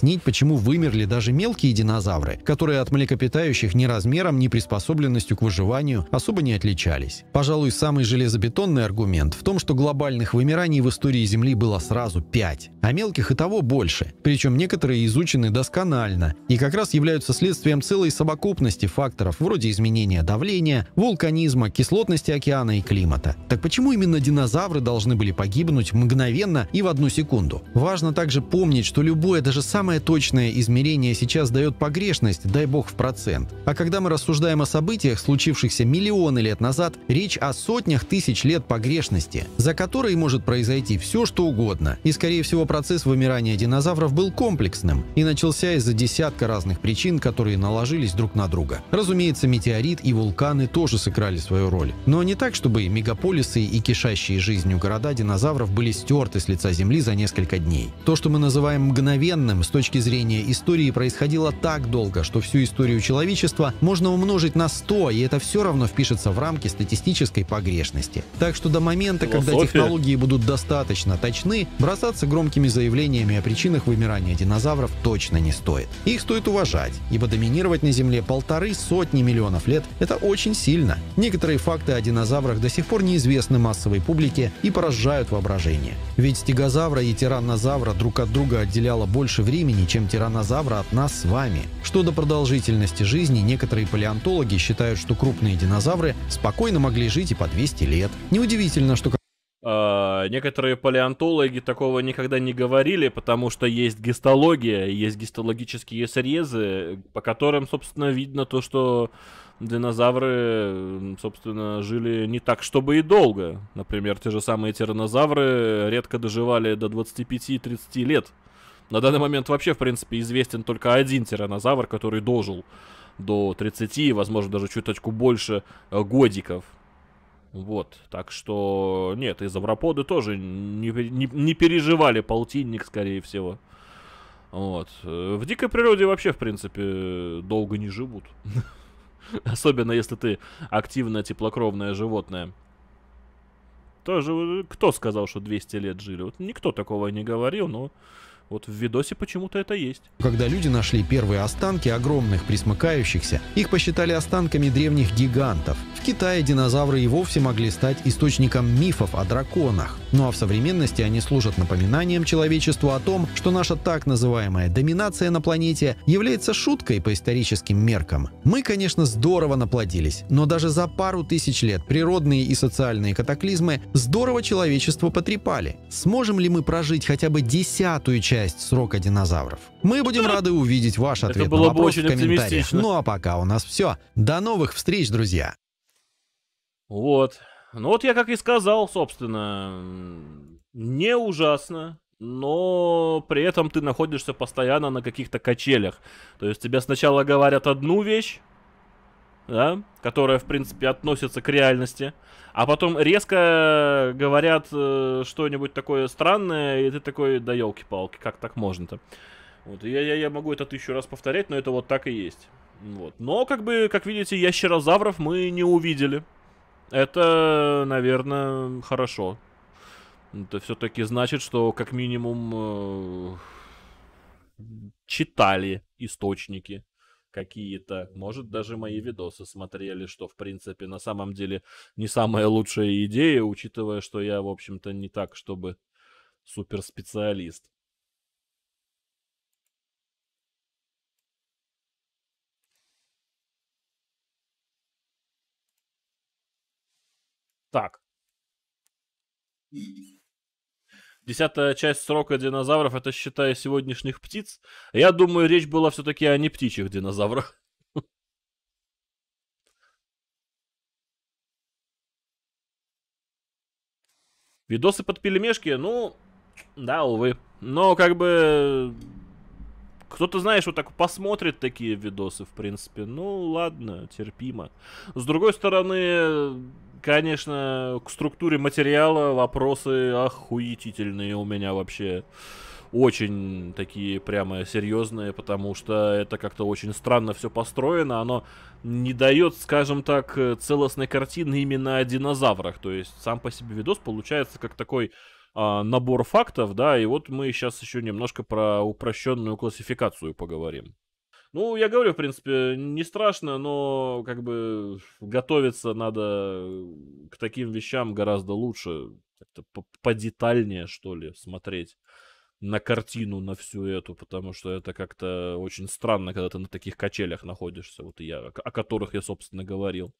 объяснить, почему вымерли даже мелкие динозавры, которые от млекопитающих ни размером, ни приспособленностью к выживанию особо не отличались. Пожалуй, самый железобетонный аргумент в том, что глобальных вымираний в истории Земли было сразу пять, а мелких и того больше, причем некоторые изучены досконально и как раз являются следствием целой совокупности факторов вроде изменения давления, вулканизма, кислотности океана и климата. Так почему именно динозавры должны были погибнуть мгновенно и в одну секунду? Важно также помнить, что любое, даже самое Самое точное измерение сейчас дает погрешность, дай бог в процент. А когда мы рассуждаем о событиях, случившихся миллионы лет назад, речь о сотнях тысяч лет погрешности, за которой может произойти все, что угодно. И, скорее всего, процесс вымирания динозавров был комплексным и начался из-за десятка разных причин, которые наложились друг на друга. Разумеется, метеорит и вулканы тоже сыграли свою роль. Но не так, чтобы мегаполисы и кишащие жизнью города динозавров были стерты с лица Земли за несколько дней. То, что мы называем мгновенным, точки зрения истории происходило так долго, что всю историю человечества можно умножить на 100, и это все равно впишется в рамки статистической погрешности. Так что до момента, когда технологии будут достаточно точны, бросаться громкими заявлениями о причинах вымирания динозавров точно не стоит. Их стоит уважать, ибо доминировать на Земле полторы сотни миллионов лет – это очень сильно. Некоторые факты о динозаврах до сих пор неизвестны массовой публике и поражают воображение. Ведь стегозавра и тираннозавра друг от друга отделяло больше времени, времени, чем тиранозавра от нас с вами. Что до продолжительности жизни, некоторые палеонтологи считают, что крупные динозавры спокойно могли жить и по 200 лет. Неудивительно, что а, некоторые палеонтологи такого никогда не говорили, потому что есть гистология, есть гистологические срезы, по которым, собственно, видно то, что динозавры, собственно, жили не так, чтобы и долго. Например, те же самые тиранозавры редко доживали до 25-30 лет. На данный момент вообще, в принципе, известен только один тиранозавр, который дожил до 30, возможно, даже чуточку больше э, годиков. Вот, так что, нет, и завроподы тоже не, не, не переживали полтинник, скорее всего. Вот. Э, в дикой природе вообще, в принципе, долго не живут. Особенно, если ты активное теплокровное животное. Тоже, э, кто сказал, что 200 лет жили? Вот никто такого не говорил, но... Вот в видосе почему-то это есть. Когда люди нашли первые останки огромных присмыкающихся, их посчитали останками древних гигантов. В Китае динозавры и вовсе могли стать источником мифов о драконах. Ну а в современности они служат напоминанием человечеству о том, что наша так называемая доминация на планете является шуткой по историческим меркам. Мы, конечно, здорово наплодились, но даже за пару тысяч лет природные и социальные катаклизмы здорово человечество потрепали. Сможем ли мы прожить хотя бы десятую часть часть срока динозавров. Мы будем рады увидеть ваш ответ Это было на вопрос бы очень в комментариях. Ну а пока у нас все. До новых встреч, друзья! Вот. Ну вот я как и сказал, собственно, не ужасно, но при этом ты находишься постоянно на каких-то качелях. То есть тебе сначала говорят одну вещь, да, которая, в принципе, относится к реальности, а потом резко э, говорят э, что-нибудь такое странное, и ты такой, да елки-палки, как так можно-то? Вот, я, я, я могу это тысячу раз повторять, но это вот так и есть. Вот. Но, как бы, как видите, ящерозавров мы не увидели. Это, наверное, хорошо. Это все-таки значит, что как минимум э, читали источники какие-то, может, даже мои видосы смотрели, что, в принципе, на самом деле не самая лучшая идея, учитывая, что я, в общем-то, не так, чтобы суперспециалист. Так. Десятая часть срока динозавров, это считая сегодняшних птиц. Я думаю, речь была все-таки о не птичьих динозаврах. Видосы под пельмешки, ну, да, увы. Но как бы кто-то, знаешь, вот так посмотрит такие видосы, в принципе. Ну, ладно, терпимо. С другой стороны, Конечно, к структуре материала вопросы охуетительные у меня вообще. Очень такие прямо серьезные, потому что это как-то очень странно все построено. Оно не дает, скажем так, целостной картины именно о динозаврах. То есть сам по себе видос получается как такой а, набор фактов, да, и вот мы сейчас еще немножко про упрощенную классификацию поговорим. Ну, я говорю, в принципе, не страшно, но как бы готовиться надо к таким вещам гораздо лучше, как-то подетальнее, что ли, смотреть на картину, на всю эту, потому что это как-то очень странно, когда ты на таких качелях находишься, вот я, о которых я, собственно, говорил.